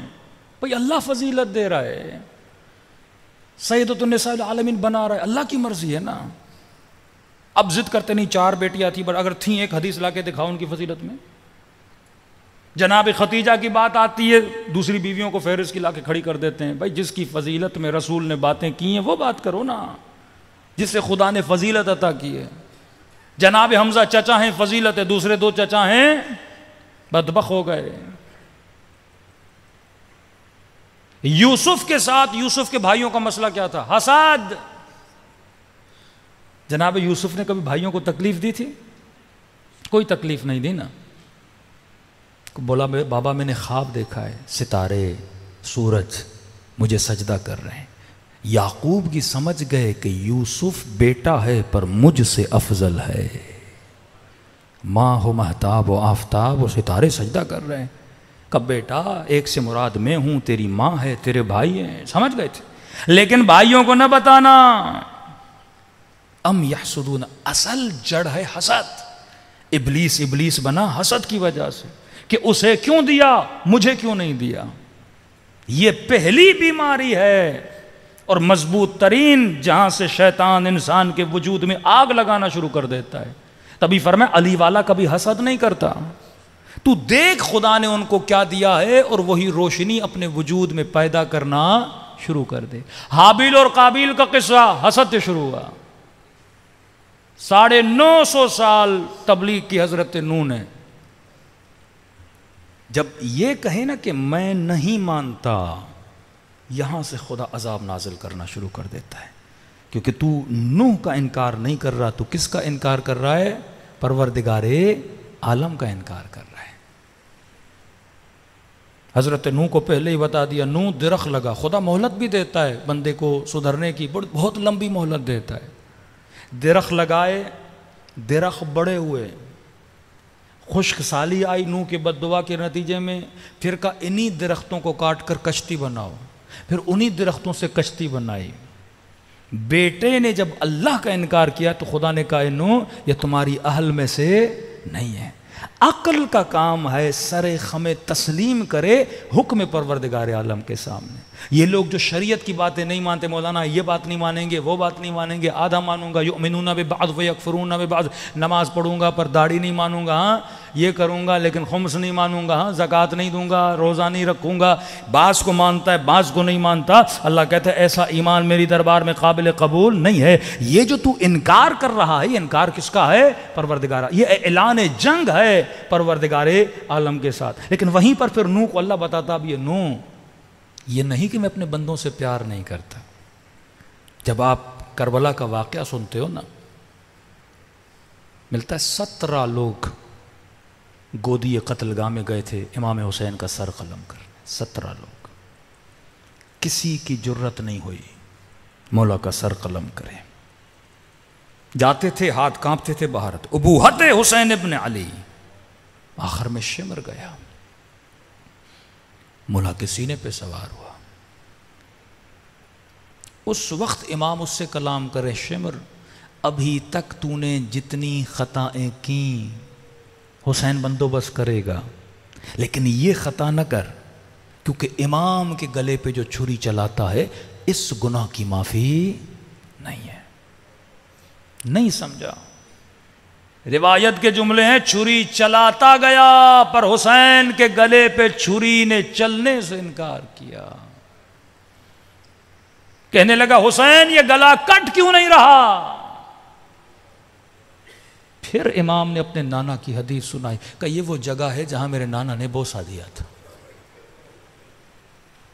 भाई अल्लाह फजीलत दे रहा है सैद तो आलमीन बना रहा है अल्लाह की मर्जी है ना अब जिद करते नहीं चार बेटियां थी पर अगर थी एक हदीस ला के दिखाओ उनकी फजीलत में जनाब खतीजा की बात आती है दूसरी बीवियों को फहरिस्त की ला के खड़ी कर देते हैं भाई जिसकी फजीलत में रसूल ने बातें की हैं वो बात करो ना जिससे खुदा ने फजीलत अता की है जनाब हमजा चचा हैं फजीलत है दूसरे दो चचा हैं बदबक हो गए यूसुफ के साथ यूसुफ के भाइयों का मसला क्या था हसाद जनाब यूसुफ ने कभी भाइयों को तकलीफ दी थी कोई तकलीफ नहीं दी ना बोला बाबा मैंने ख्वाब देखा है सितारे सूरज मुझे सजदा कर रहे हैं याकूब की समझ गए कि यूसुफ बेटा है पर मुझसे अफजल है माँ हो महताब व आफ्ताब और सितारे सजदा कर रहे हैं कब बेटा एक से मुराद मैं हूँ तेरी माँ है तेरे भाई हैं समझ गए थे लेकिन भाइयों को न बताना अम सुदून असल जड़ है हसद इबलीस इबलीस बना हसद की वजह से कि उसे क्यों दिया मुझे क्यों नहीं दिया ये पहली बीमारी है और मजबूत तरीन जहां से शैतान इंसान के वजूद में आग लगाना शुरू कर देता है तभी फरमा अली वाला कभी हसद नहीं करता तू देख खुदा ने उनको क्या दिया है और वही रोशनी अपने वजूद में पैदा करना शुरू कर दे हाबिल और काबिल का किस्सा हसद से शुरू हुआ साढ़े नौ सौ साल तबलीग की हजरत नू ने जब ये कहे ना कि मैं नहीं मानता यहाँ से खुदा अजाब नाजिल करना शुरू कर देता है क्योंकि तू नूह का इनकार नहीं कर रहा तू किसका इनकार कर रहा है परवरदिगारे आलम का इनकार कर रहा है हज़रत नूह को पहले ही बता दिया नूह दरख लगा खुदा मोहलत भी देता है बंदे को सुधरने की बहुत लंबी मोहलत देता है दरख लगाए दरख बड़े हुए खुश्क साली आई नूह के बद के नतीजे में फिर का इन्हीं दरख्तों को काट कर कश्ती बनाओ फिर उन्हीं दरख्तों से कश्ती बनाई बेटे ने जब अल्लाह का इनकार किया तो खुदा ने कहा नो ये तुम्हारी अहल में से नहीं है अकल का काम है सरे खमे तस्लीम करे हुक्म परवरदगार आलम के सामने ये लोग जो शरीयत की बातें नहीं मानते मौलाना ये बात नहीं मानेंगे वो बात नहीं मानेंगे आधा मानूंगा यो मिनूना बे बाद व यकफरूना बे बाद नमाज़ पढ़ूंगा पर दाढ़ी नहीं मानूंगा हाँ ये करूंगा लेकिन खुम्स नहीं मानूंगा हाँ जक़ात नहीं दूंगा रोज़ा नहीं रखूंगा बास को मानता है बास को नहीं मानता अल्लाह कहता है ऐसा ईमान मेरी दरबार में काबिल कबूल नहीं है ये जो तू इनकार कर रहा है ये इनकार किसका है परवरदगारा ये ऐलान जंग है परवरदिगार आलम के साथ लेकिन वहीं पर फिर नू को अल्लाह बताता अब ये नू ये नहीं कि मैं अपने बंदों से प्यार नहीं करता जब आप करबला का वाक़ सुनते हो ना मिलता है सत्रह लोग गोदी कतलगाह में गए थे इमाम हुसैन का सर कलम करने सत्रह लोग किसी की जरूरत नहीं हुई मौला का सर कलम करें जाते थे हाथ कांपते थे बाहर उबूहत हुसैन इबन अली आखिर में शिमर गया मुला के सीने पे सवार हुआ उस वक्त इमाम उससे कलाम करे शिमर अभी तक तूने जितनी खताएं की हुसैन बंदोबस्त करेगा लेकिन ये ख़ता न कर क्योंकि इमाम के गले पे जो छुरी चलाता है इस गुनाह की माफ़ी नहीं है नहीं समझा रिवायत के जुमले हैं छुरी चलाता गया पर हुसैन के गले पे छुरी ने चलने से इनकार किया कहने लगा हुसैन ये गला कट क्यों नहीं रहा फिर इमाम ने अपने नाना की हदीस सुनाई कि ये वो जगह है जहां मेरे नाना ने बोसा दिया था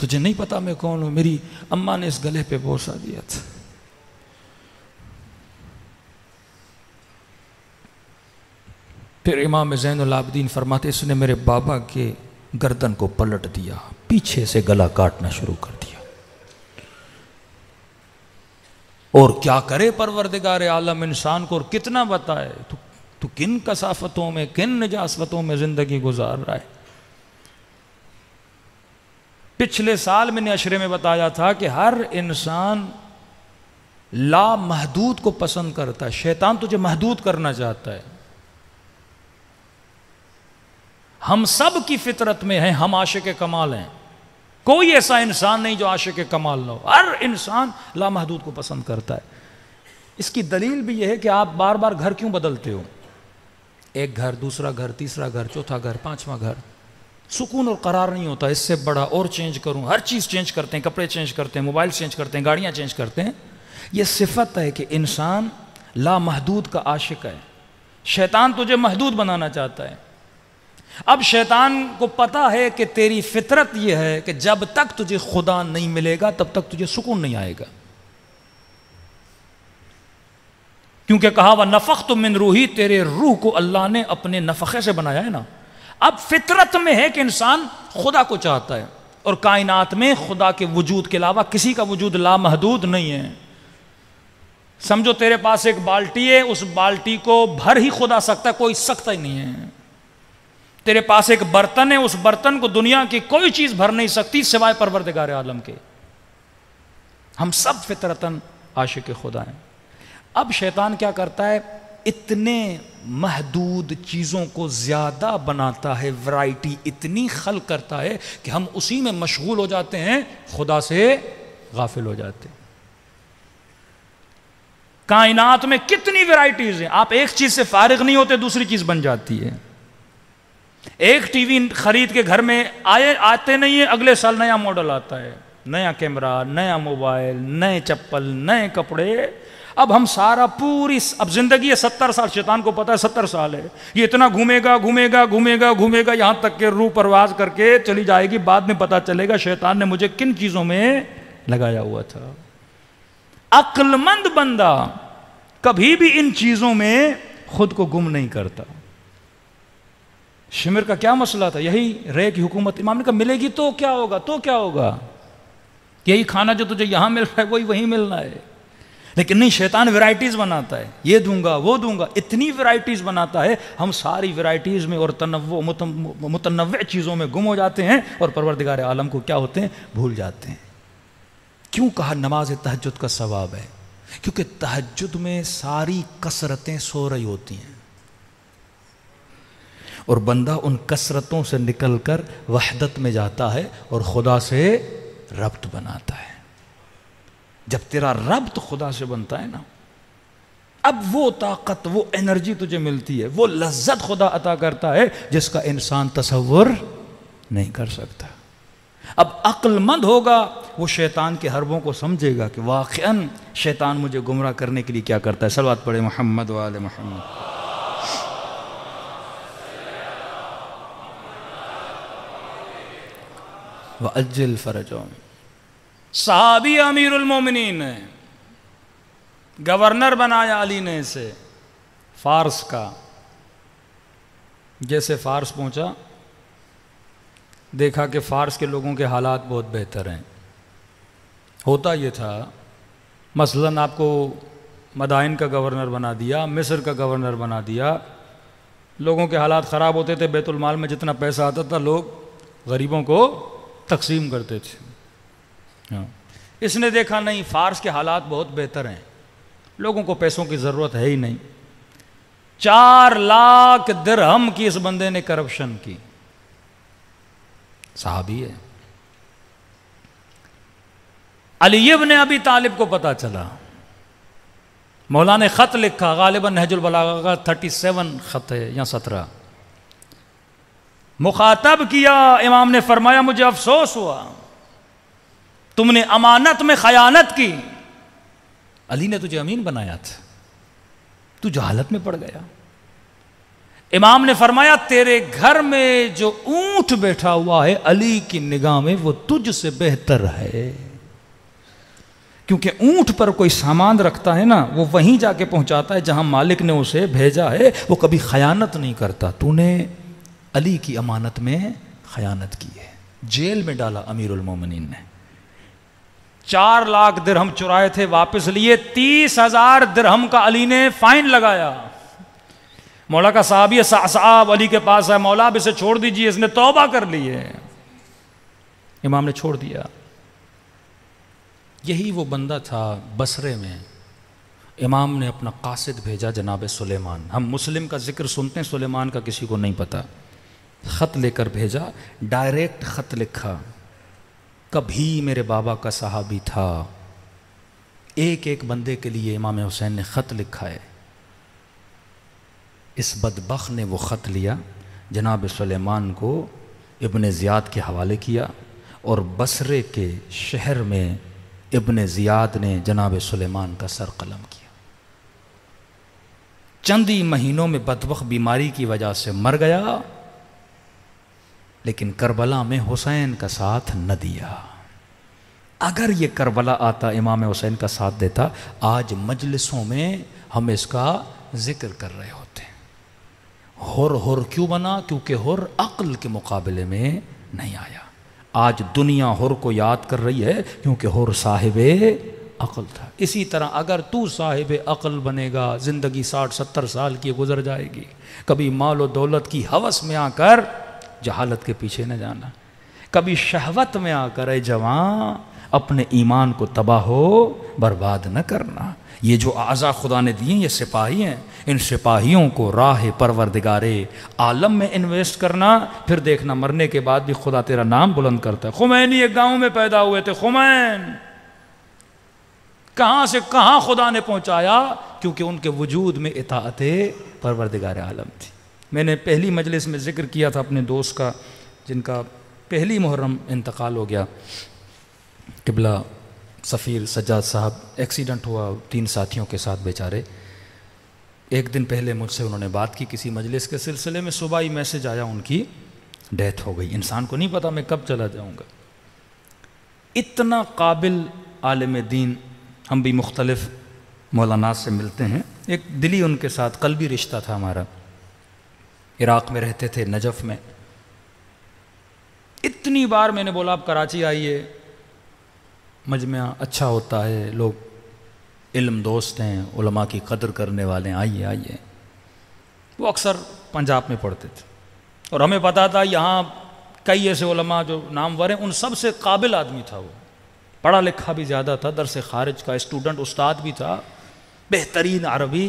तुझे नहीं पता मैं कौन हूं मेरी अम्मा ने इस गले पे बोसा दिया था फिर इमाम ज़ैनलाबद्दीन फरमाते इसने मेरे बाबा के गर्दन को पलट दिया पीछे से गला काटना शुरू कर दिया और क्या करे परवरदिगार आलम इंसान को और कितना बताए तो, तो किन कसाफतों में किन निजास्वतों में ज़िंदगी गुजार रहा है पिछले साल मैंने अशरे में बताया था कि हर इंसान ला महदूद को पसंद करता है शैतान तुझे महदूद करना चाहता है हम सब की फितरत में है हम आशे के कमाल हैं कोई ऐसा इंसान नहीं जो आशे के कमाल ना हो हर इंसान लामहदूद को पसंद करता है इसकी दलील भी यह है कि आप बार बार घर क्यों बदलते हो एक घर दूसरा घर तीसरा घर चौथा घर पांचवा घर सुकून और करार नहीं होता इससे बड़ा और चेंज करूं हर चीज़ चेंज करते हैं कपड़े चेंज करते हैं मोबाइल चेंज करते हैं गाड़ियां चेंज करते हैं यह सिफत है कि इंसान लामहदूद का आशिक है शैतान तुझे महदूद बनाना चाहता है अब शैतान को पता है कि तेरी फितरत यह है कि जब तक तुझे खुदा नहीं मिलेगा तब तक तुझे सुकून नहीं आएगा क्योंकि कहा वह नफक तो मिन रूही तेरे रूह को अल्लाह ने अपने नफखे से बनाया है ना अब फितरत में है कि इंसान खुदा को चाहता है और कायनात में खुदा के वजूद के अलावा किसी का वजूद लामहदूद नहीं है समझो तेरे पास एक बाल्टी है उस बाल्टी को भर ही खुदा सकता है कोई सकता ही नहीं है तेरे पास एक बर्तन है उस बर्तन को दुनिया की कोई चीज भर नहीं सकती सिवाय परवरदिगार आलम के हम सब फितरतन आशिक खुदा हैं अब शैतान क्या करता है इतने महदूद चीज़ों को ज़्यादा बनाता है वैरायटी इतनी खल करता है कि हम उसी में मशगूल हो जाते हैं खुदा से गाफिल हो जाते हैं कायनात में कितनी वैरायटीज़ हैं आप एक चीज़ से फारग नहीं होते दूसरी चीज़ बन जाती है एक टीवी खरीद के घर में आए आते नहीं है अगले साल नया मॉडल आता है नया कैमरा नया मोबाइल नए चप्पल नए कपड़े अब हम सारा पूरी अब जिंदगी है सत्तर साल शैतान को पता है सत्तर साल है ये इतना घूमेगा घूमेगा घूमेगा घूमेगा यहां तक के रू परवाज करके चली जाएगी बाद में पता चलेगा शैतान ने मुझे किन चीज़ों में लगाया हुआ था अक्लमंद बंदा कभी भी इन चीज़ों में खुद को गुम नहीं करता शिमिर का क्या मसला था यही रे की हुकूमत इमाम ने कहा मिलेगी तो क्या होगा तो क्या होगा यही खाना जो तुझे यहाँ मिल रहा है वही वहीं मिलना है लेकिन नहीं शैतान वैरायटीज़ बनाता है ये दूंगा वो दूंगा इतनी वैरायटीज़ बनाता है हम सारी वैरायटीज़ में और तनव मुतनव चीज़ों में गुम हो जाते हैं और परवरदिगार आलम को क्या होते हैं भूल जाते हैं क्यों कहा नमाज तहजद का सवाब है क्योंकि तहजद में सारी कसरतें सो रही होती हैं और बंदा उन कसरतों से निकल कर वहदत में जाता है और ख़ुदा से रब्त बनाता है जब तेरा रब्त खुदा से बनता है ना अब वो ताकत वो एनर्जी तुझे मिलती है वो लज्जत खुदा अता करता है जिसका इंसान तस्वुर नहीं कर सकता अब अक्लमंद होगा वो शैतान के हरबों को समझेगा कि वाक़ शैतान मुझे गुमराह करने के लिए क्या करता है सलवात पढ़े मोहम्मद वाले मोहम्मद व अज्जल फरजों साहबी अमीरमिन ने गवर्नर बनाया अली ने इसे फारस का जैसे फारस पहुंचा देखा कि फारस के लोगों के हालात बहुत बेहतर हैं होता ये था मसलन आपको मदाइन का गवर्नर बना दिया मिस्र का गवर्नर बना दिया लोगों के हालात ख़राब होते थे बैतुलमाल में जितना पैसा आता था लोग गरीबों को तकसीम करते थे हाँ। इसने देखा नहीं फारस के हालात बहुत बेहतर हैं लोगों को पैसों की ज़रूरत है ही नहीं चार लाख दरहम की इस बंदे ने करप्शन की साहबी है अलीब ने अभी तालिब को पता चला मौलाना ने ख़त लिखा गालिबा नहजुल बलागा का थर्टी सेवन ख़त है या सत्रह मुखातब किया इमाम ने फरमाया मुझे अफसोस हुआ तुमने अमानत में खयानत की अली ने तुझे अमीन बनाया था तू जहालत में पड़ गया इमाम ने फरमाया तेरे घर में जो ऊंट बैठा हुआ है अली की निगाह में वो तुझसे बेहतर है क्योंकि ऊंट पर कोई सामान रखता है ना वो वहीं जाके पहुंचाता है जहां मालिक ने उसे भेजा है वो कभी खयानत नहीं करता तूने अली की अमानत में खयानत की है जेल में डाला अमीरुल मोमिनीन ने चार लाख दिरहम चुराए थे वापस लिए तीस हजार दिरहम का अली ने फाइन लगाया मौला का साहब साहब अली के पास है मौला अब इसे छोड़ दीजिए इसने तौबा कर ली है इमाम ने छोड़ दिया यही वो बंदा था बसरे में इमाम ने अपना कासिद भेजा जनाब सुलेमान हम मुस्लिम का जिक्र सुनते हैं सुलेमान का किसी को नहीं पता ख़त लेकर भेजा डायरेक्ट ख़त लिखा कभी मेरे बाबा का सहाबी था एक एक बंदे के लिए इमाम हुसैन ने ख़त लिखा है इस बदबख ने वो ख़त लिया जनाब सलेमान को इबन ज़ियाद के हवाले किया और बसरे के शहर में इबन ज़ियाद ने जनाब सलेमान का सर कलम किया चंद ही महीनों में बदबख बीमारी की वजह से मर गया लेकिन करबला में हुसैन का साथ न दिया अगर ये करबला आता इमाम हुसैन का साथ देता आज मजलिसों में हम इसका जिक्र कर रहे होते हुर हुर क्यों बना क्योंकि हुर अक्ल के मुकाबले में नहीं आया आज दुनिया हुर को याद कर रही है क्योंकि हुर साहिब अक़ल था इसी तरह अगर तू साहिब अक़ल बनेगा ज़िंदगी साठ सत्तर साल की गुजर जाएगी कभी माल और दौलत की हवस में आकर जहालत के पीछे न जाना कभी शहवत में आकर ए जवान अपने ईमान को तबाह हो बर्बाद न करना ये जो आज़ा खुदा ने दिए ये सिपाही हैं इन सिपाहियों को राह परवरदिगारे आलम में इन्वेस्ट करना फिर देखना मरने के बाद भी खुदा तेरा नाम बुलंद करता है खुमैनी एक गांव में पैदा हुए थे खुमैन कहाँ से कहाँ खुदा ने पहुँचाया क्योंकि उनके वजूद में इतात परवरदिगार आलम थी मैंने पहली मजलिस में ज़िक्र किया था अपने दोस्त का जिनका पहली मुहर्रम इंतकाल हो गया किबला सफ़ीर सज्जाद साहब एक्सीडेंट हुआ तीन साथियों के साथ बेचारे एक दिन पहले मुझसे उन्होंने बात की किसी मजलिस के सिलसिले में सुबह ही मैसेज आया उनकी डेथ हो गई इंसान को नहीं पता मैं कब चला जाऊँगा इतना काबिल आलम दीन हम भी मुख्तलफ़ मौलाना से मिलते हैं एक दिली उनके साथ कल भी रिश्ता था हमारा इराक़ में रहते थे नजफ़ में इतनी बार मैंने बोला आप कराची आइए मजमा अच्छा होता है लोग इल्म दोस्त हैं उलमा की कदर करने वाले आइए आइए वो अक्सर पंजाब में पढ़ते थे और हमें पता था यहाँ कई ऐसे उलमा जो नामवर हैं उन सब से काबिल आदमी था वो पढ़ा लिखा भी ज़्यादा था दरस खारिज का स्टूडेंट उस्ताद भी था बेहतरीन अरबी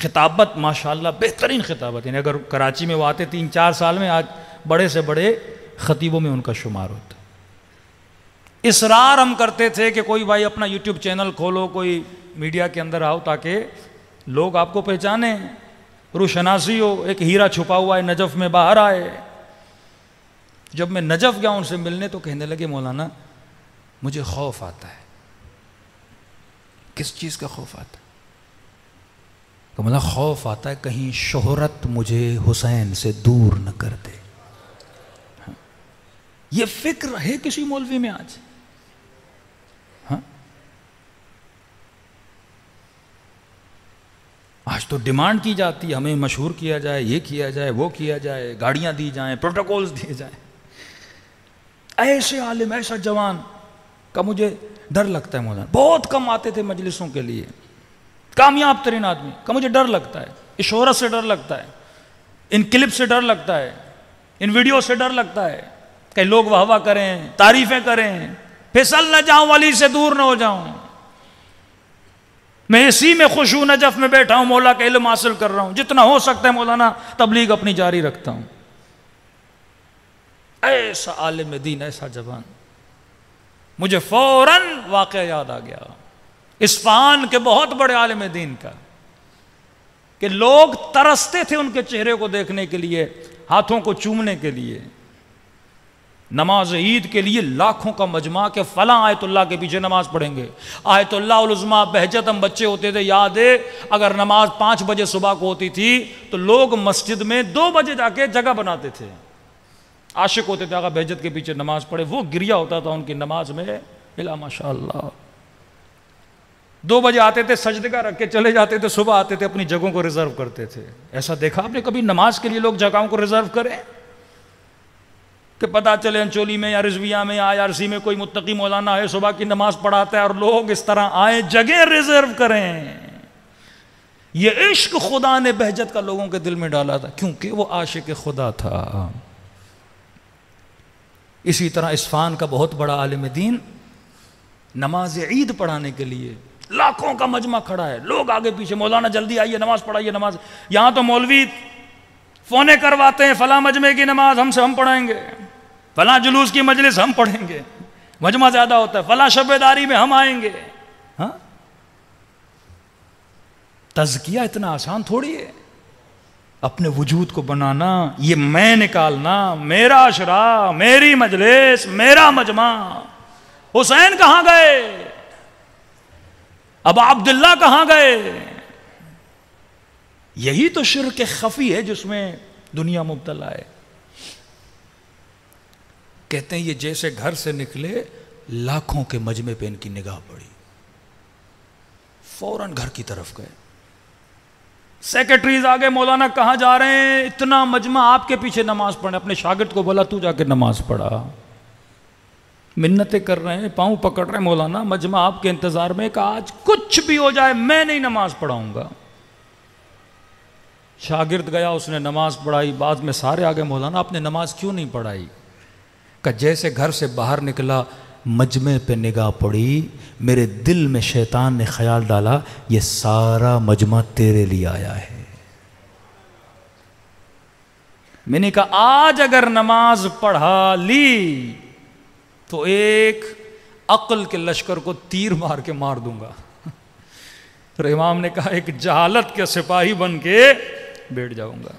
खिताबत माशाल्लाह बेहतरीन खिताबत यानी अगर कराची में वो आते तीन चार साल में आज बड़े से बड़े ख़तीबों में उनका शुमार होता इसरार हम करते थे कि कोई भाई अपना यूट्यूब चैनल खोलो कोई मीडिया के अंदर आओ ताकि लोग आपको पहचाने रुशनासी हो एक हीरा छुपा हुआ है नजफ़ में बाहर आए जब मैं नजफ़ गया उनसे मिलने तो कहने लगे मौलाना मुझे खौफ आता है किस चीज़ का खौफ आता है तो मतलब खौफ आता है कहीं शोहरत मुझे हुसैन से दूर न कर दे हाँ। ये फिक्र है किसी मौलवी में आज हाँ। आज तो डिमांड की जाती है हमें मशहूर किया जाए ये किया जाए वो किया जाए गाड़ियां दी जाएं प्रोटोकॉल्स दिए जाए ऐसे आलिम ऐसा जवान का मुझे डर लगता है मौलाना बहुत कम आते थे मजलिसों के लिए कामयाब तरीन आदमी का मुझे डर लगता है इस शोहरत से डर लगता है इन क्लिप से डर लगता है इन वीडियो से डर लगता है कहीं लोग वाहवा करें तारीफें करें फिसल न जाऊं वाली से दूर ना हो जाऊं मैं इसी में खुश हूं नजफ में बैठा हूं मौला का इलम हासिल कर रहा हूं जितना हो सकता है मौलाना तबलीग अपनी जारी रखता हूं ऐसा आलिम दीन ऐसा जबान मुझे फौरन वाक़ याद आ गया इस्फान के बहुत बड़े आलम दीन का कि लोग तरसते थे उनके चेहरे को देखने के लिए हाथों को चूमने के लिए नमाज ईद के लिए लाखों का मजमा के फला आयतुल्ला के पीछे नमाज पढ़ेंगे आयतुल्लाजमा बहजत हम बच्चे होते थे याद है अगर नमाज पांच बजे सुबह को होती थी तो लोग मस्जिद में दो बजे जाके जगह बनाते थे आशिक होते थे अगर बहजत के पीछे नमाज पढ़े वो गिरिया होता था उनकी नमाज में बिला माशा दो बजे आते थे सजदगा रख के चले जाते थे सुबह आते थे अपनी जगहों को रिजर्व करते थे ऐसा देखा आपने कभी नमाज के लिए लोग जगहों को रिजर्व करें कि पता चले अंचोली में या रिजविया में या आईआरसी में कोई मुतकी मौलाना है सुबह की नमाज पढ़ाता है और लोग इस तरह आए जगह रिजर्व करें यह इश्क खुदा ने बहजत का लोगों के दिल में डाला था क्योंकि वो आशिक खुदा था इसी तरह इस्फान का बहुत बड़ा आलम दीन नमाज ईद पढ़ाने के लिए लाखों का मजमा खड़ा है लोग आगे पीछे मौलाना जल्दी आइए नमाज पढ़ाइए नमाज यहां तो मौलवी फोने करवाते हैं फला मजमे की नमाज हमसे हम पढ़ाएंगे फला जुलूस की मजलिस हम पढ़ेंगे मजमा ज़्यादा होता है फला शबेदारी में हम आएंगे हाँ? तजकिया इतना आसान थोड़ी है अपने वजूद को बनाना ये मैं निकालना मेरा शराब मेरी मजलिस मेरा मजमा हुसैन कहां गए अब अब्दुल्ला कहां गए यही तो शिर के खफी है जिसमें दुनिया मुबतला है कहते हैं ये जैसे घर से निकले लाखों के मजमे पे इनकी निगाह पड़ी फौरन घर की तरफ गए सेक्रेटरीज आगे मौलाना कहां जा रहे हैं इतना मजमा आपके पीछे नमाज पढ़े अपने शागिर्द को बोला तू जाके नमाज पढ़ा मिन्नतें कर रहे हैं पाँव पकड़ रहे हैं मौलाना मजमा आपके इंतज़ार में कहा आज कुछ भी हो जाए मैं नहीं नमाज़ पढ़ाऊंगा शागिर्द गया उसने नमाज़ पढ़ाई बाद में सारे आगे मौलाना आपने नमाज़ क्यों नहीं पढ़ाई का जैसे घर से बाहर निकला मजमे पे निगाह पड़ी मेरे दिल में शैतान ने ख्याल डाला ये सारा मजमा तेरे लिए आया है मैंने कहा आज अगर नमाज पढ़ा ली तो एक अकल के लश्कर को तीर मार के मार दूंगा तो इमाम ने कहा एक जहालत के सिपाही बन के बैठ जाऊंगा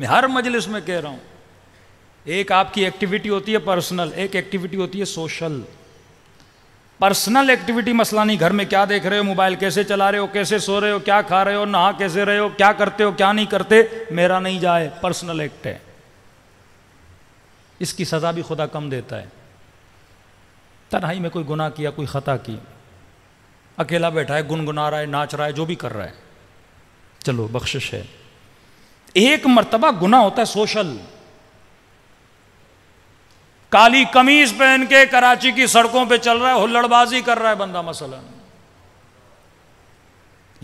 मैं हर मजलिस में कह रहा हूं एक आपकी एक्टिविटी होती है पर्सनल एक एक्टिविटी होती है सोशल पर्सनल एक्टिविटी मसला नहीं घर में क्या देख रहे हो मोबाइल कैसे चला रहे हो कैसे सो रहे हो क्या खा रहे हो नहा कैसे रहे हो क्या करते हो क्या नहीं करते मेरा नहीं जाए पर्सनल एक्ट है इसकी सज़ा भी खुदा कम देता है तनहाई में कोई गुनाह किया कोई ख़ता की अकेला बैठा है गुनगुना रहा है नाच रहा है जो भी कर रहा है चलो बख्शिश है एक मरतबा गुना होता है सोशल काली कमीज पहन के कराची की सड़कों पे चल रहा है हुल्लड़बाजी कर रहा है बंदा मसलन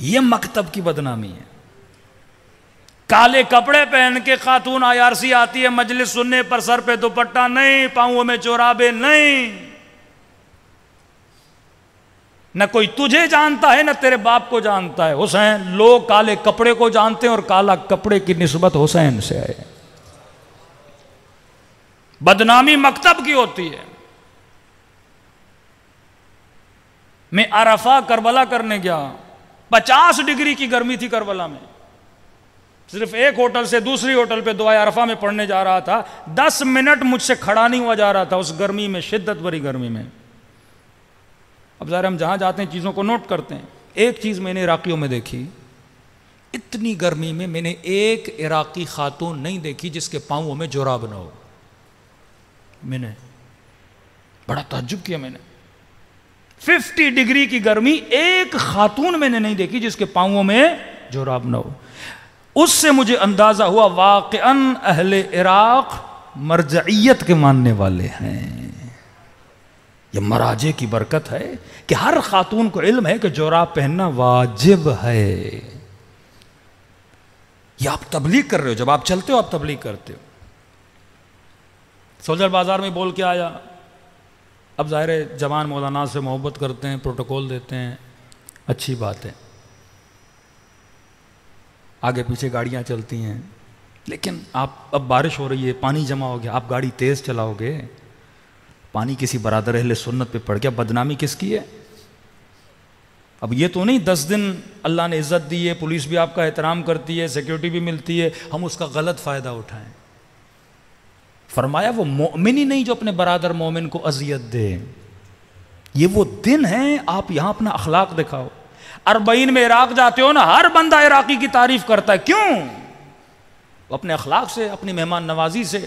ये मकतब की बदनामी है काले कपड़े पहन के खातून आयारसी आती है मजलिस सुनने पर सर पे दुपट्टा नहीं पाओ में चोराबे नहीं न कोई तुझे जानता है न तेरे बाप को जानता है हुसैन लोग काले कपड़े को जानते हैं और काला कपड़े की निस्बत हुसैन से है बदनामी मकतब की होती है मैं अरफा करबला करने गया पचास डिग्री की गर्मी थी करबला में सिर्फ एक होटल से दूसरी होटल पे दुआ अरफा में पढ़ने जा रहा था दस मिनट मुझसे खड़ा नहीं हुआ जा रहा था उस गर्मी में शिद्दत भरी गर्मी में अब जरा हम जहां जाते हैं चीज़ों को नोट करते हैं एक चीज़ मैंने इराक़ियों में देखी इतनी गर्मी में मैंने एक इराक़ी खातून नहीं देखी जिसके पाँवों में जुराब ना हो मैंने बड़ा तजुब किया मैंने 50 डिग्री की गर्मी एक खातून मैंने नहीं देखी जिसके पाँवों में जुराब ना हो उससे मुझे अंदाज़ा हुआ वाक़ अहल इराक़ मरजइयत के मानने वाले हैं यह मराजे की बरकत है कि हर खातून को इल्म है कि जोरा पहनना वाजिब है यह आप तबलीग कर रहे हो जब आप चलते हो आप तबलीग करते हो सोजर बाजार में बोल के आया अब ज़ाहिर जवान मौलाना से मोहब्बत करते हैं प्रोटोकॉल देते हैं अच्छी बात है आगे पीछे गाड़ियाँ चलती हैं लेकिन आप अब बारिश हो रही है पानी जमा हो गया आप गाड़ी तेज़ चलाओगे पानी किसी बरदर अहले सुन्नत पे पड़ गया बदनामी किसकी है अब ये तो नहीं दस दिन अल्लाह ने इज़्ज़त दी है पुलिस भी आपका एहतराम करती है सिक्योरिटी भी मिलती है हम उसका गलत फ़ायदा उठाएं फरमाया वो मोमिन ही नहीं जो अपने बरदर मोमिन को अजियत दे ये वो दिन है आप यहाँ अपना अखलाक दिखाओ अरबईन में इराक जाते हो ना हर बंदा इराकी की तारीफ करता है क्यों वो अपने अखलाक से अपनी मेहमान नवाजी से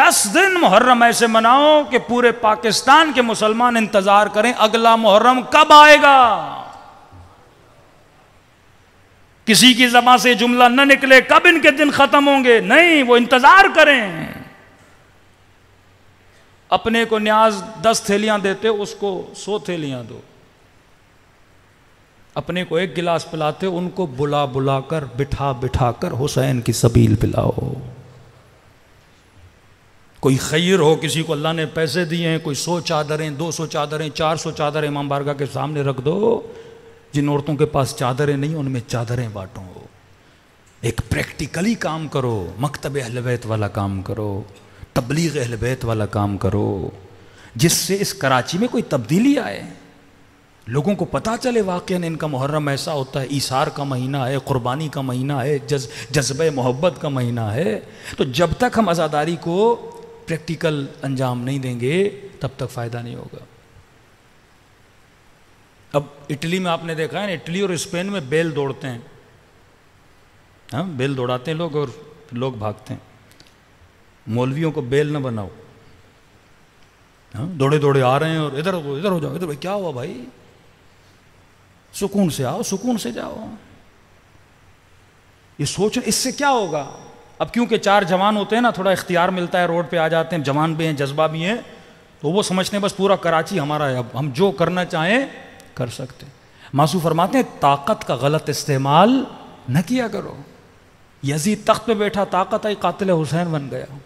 दस दिन मुहर्रम ऐसे मनाओ कि पूरे पाकिस्तान के मुसलमान इंतजार करें अगला मुहर्रम कब आएगा किसी की जबा से जुमला न निकले कब इनके दिन खत्म होंगे नहीं वो इंतजार करें अपने को न्याज दस थैलियां देते उसको सौ थैलियां दो अपने को एक गिलास पिलाते हो उनको बुला बुला कर बिठा बिठा कर हुसैन की सबील पिलाओ कोई खैर हो किसी को अल्लाह ने पैसे दिए हैं कोई सौ चादरें दो सौ चादरें चार सौ चादरें इमाम बारगा के सामने रख दो जिन औरतों के पास चादरें नहीं उनमें चादरें बांटो एक प्रैक्टिकली काम करो मकतब अहलबैत वाला काम करो तबलीग अहलबैत वाला काम करो जिससे इस कराची में कोई तब्दीली आए लोगों को पता चले वाक़ इनका मुहर्रम ऐसा होता है ईसार का महीना है क़ुरबानी का महीना है जज जज्ब मोहब्बत का महीना है तो जब तक हम आज़ादारी को प्रैक्टिकल अंजाम नहीं देंगे तब तक फ़ायदा नहीं होगा अब इटली में आपने देखा है ना इटली और स्पेन में बेल दौड़ते हैं हाँ बेल दौड़ाते हैं लोग और लोग भागते हैं मौलवियों को बेल ना बनाओ हाँ दौड़े दौड़े आ रहे हैं और इधर इधर हो जाओ इधर क्या हुआ भाई सुकून से आओ सुकून से जाओ ये सोच इससे क्या होगा अब क्योंकि चार जवान होते हैं ना थोड़ा इख्तियार मिलता है रोड पे आ जाते हैं जवान भी हैं जज्बा भी हैं तो वो समझते हैं बस पूरा कराची हमारा है अब हम जो करना चाहें कर सकते हैं मासू फरमाते हैं ताकत का गलत इस्तेमाल न किया करो यजीद तख्त पे बैठा ताकत आई कातिल हुसैन बन गया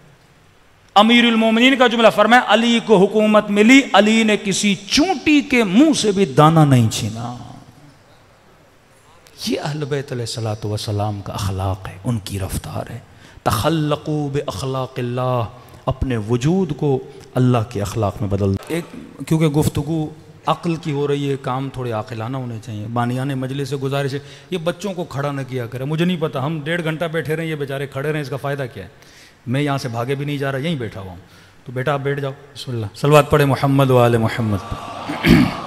अमीर उलमोमिन का जुमला फरमाया अली को हुकूमत मिली अली ने किसी चूंटी के मुंह से भी दाना नहीं छीना ये अहलबैत वसलाम का अखलाक है उनकी रफ्तार है तखलकूब अखलाक अपने वजूद को अल्लाह के अखलाक में बदल एक क्योंकि गुफ्तु अक्ल की हो रही है काम थोड़े आखिलाना होने चाहिए बानिया ने मजलिस से गुजारिश है ये बच्चों को खड़ा न किया करें मुझे नहीं पता हम डेढ़ घंटा बैठे रहें ये बेचारे खड़े रहें इसका फ़ायदा क्या है मैं यहाँ से भागे भी नहीं जा रहा यहीं बैठा हुआ हूँ तो बेटा आप बैठ जाओ सुल्ला सलवात पढ़े मोहम्मद वाल मोहम्मद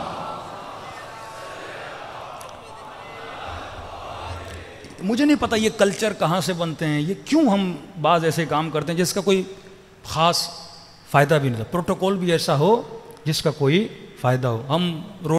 मुझे नहीं पता ये कल्चर कहाँ से बनते हैं ये क्यों हम बाज ऐसे काम करते हैं जिसका कोई ख़ास फ़ायदा भी नहीं था प्रोटोकॉल भी ऐसा हो जिसका कोई फ़ायदा हो हम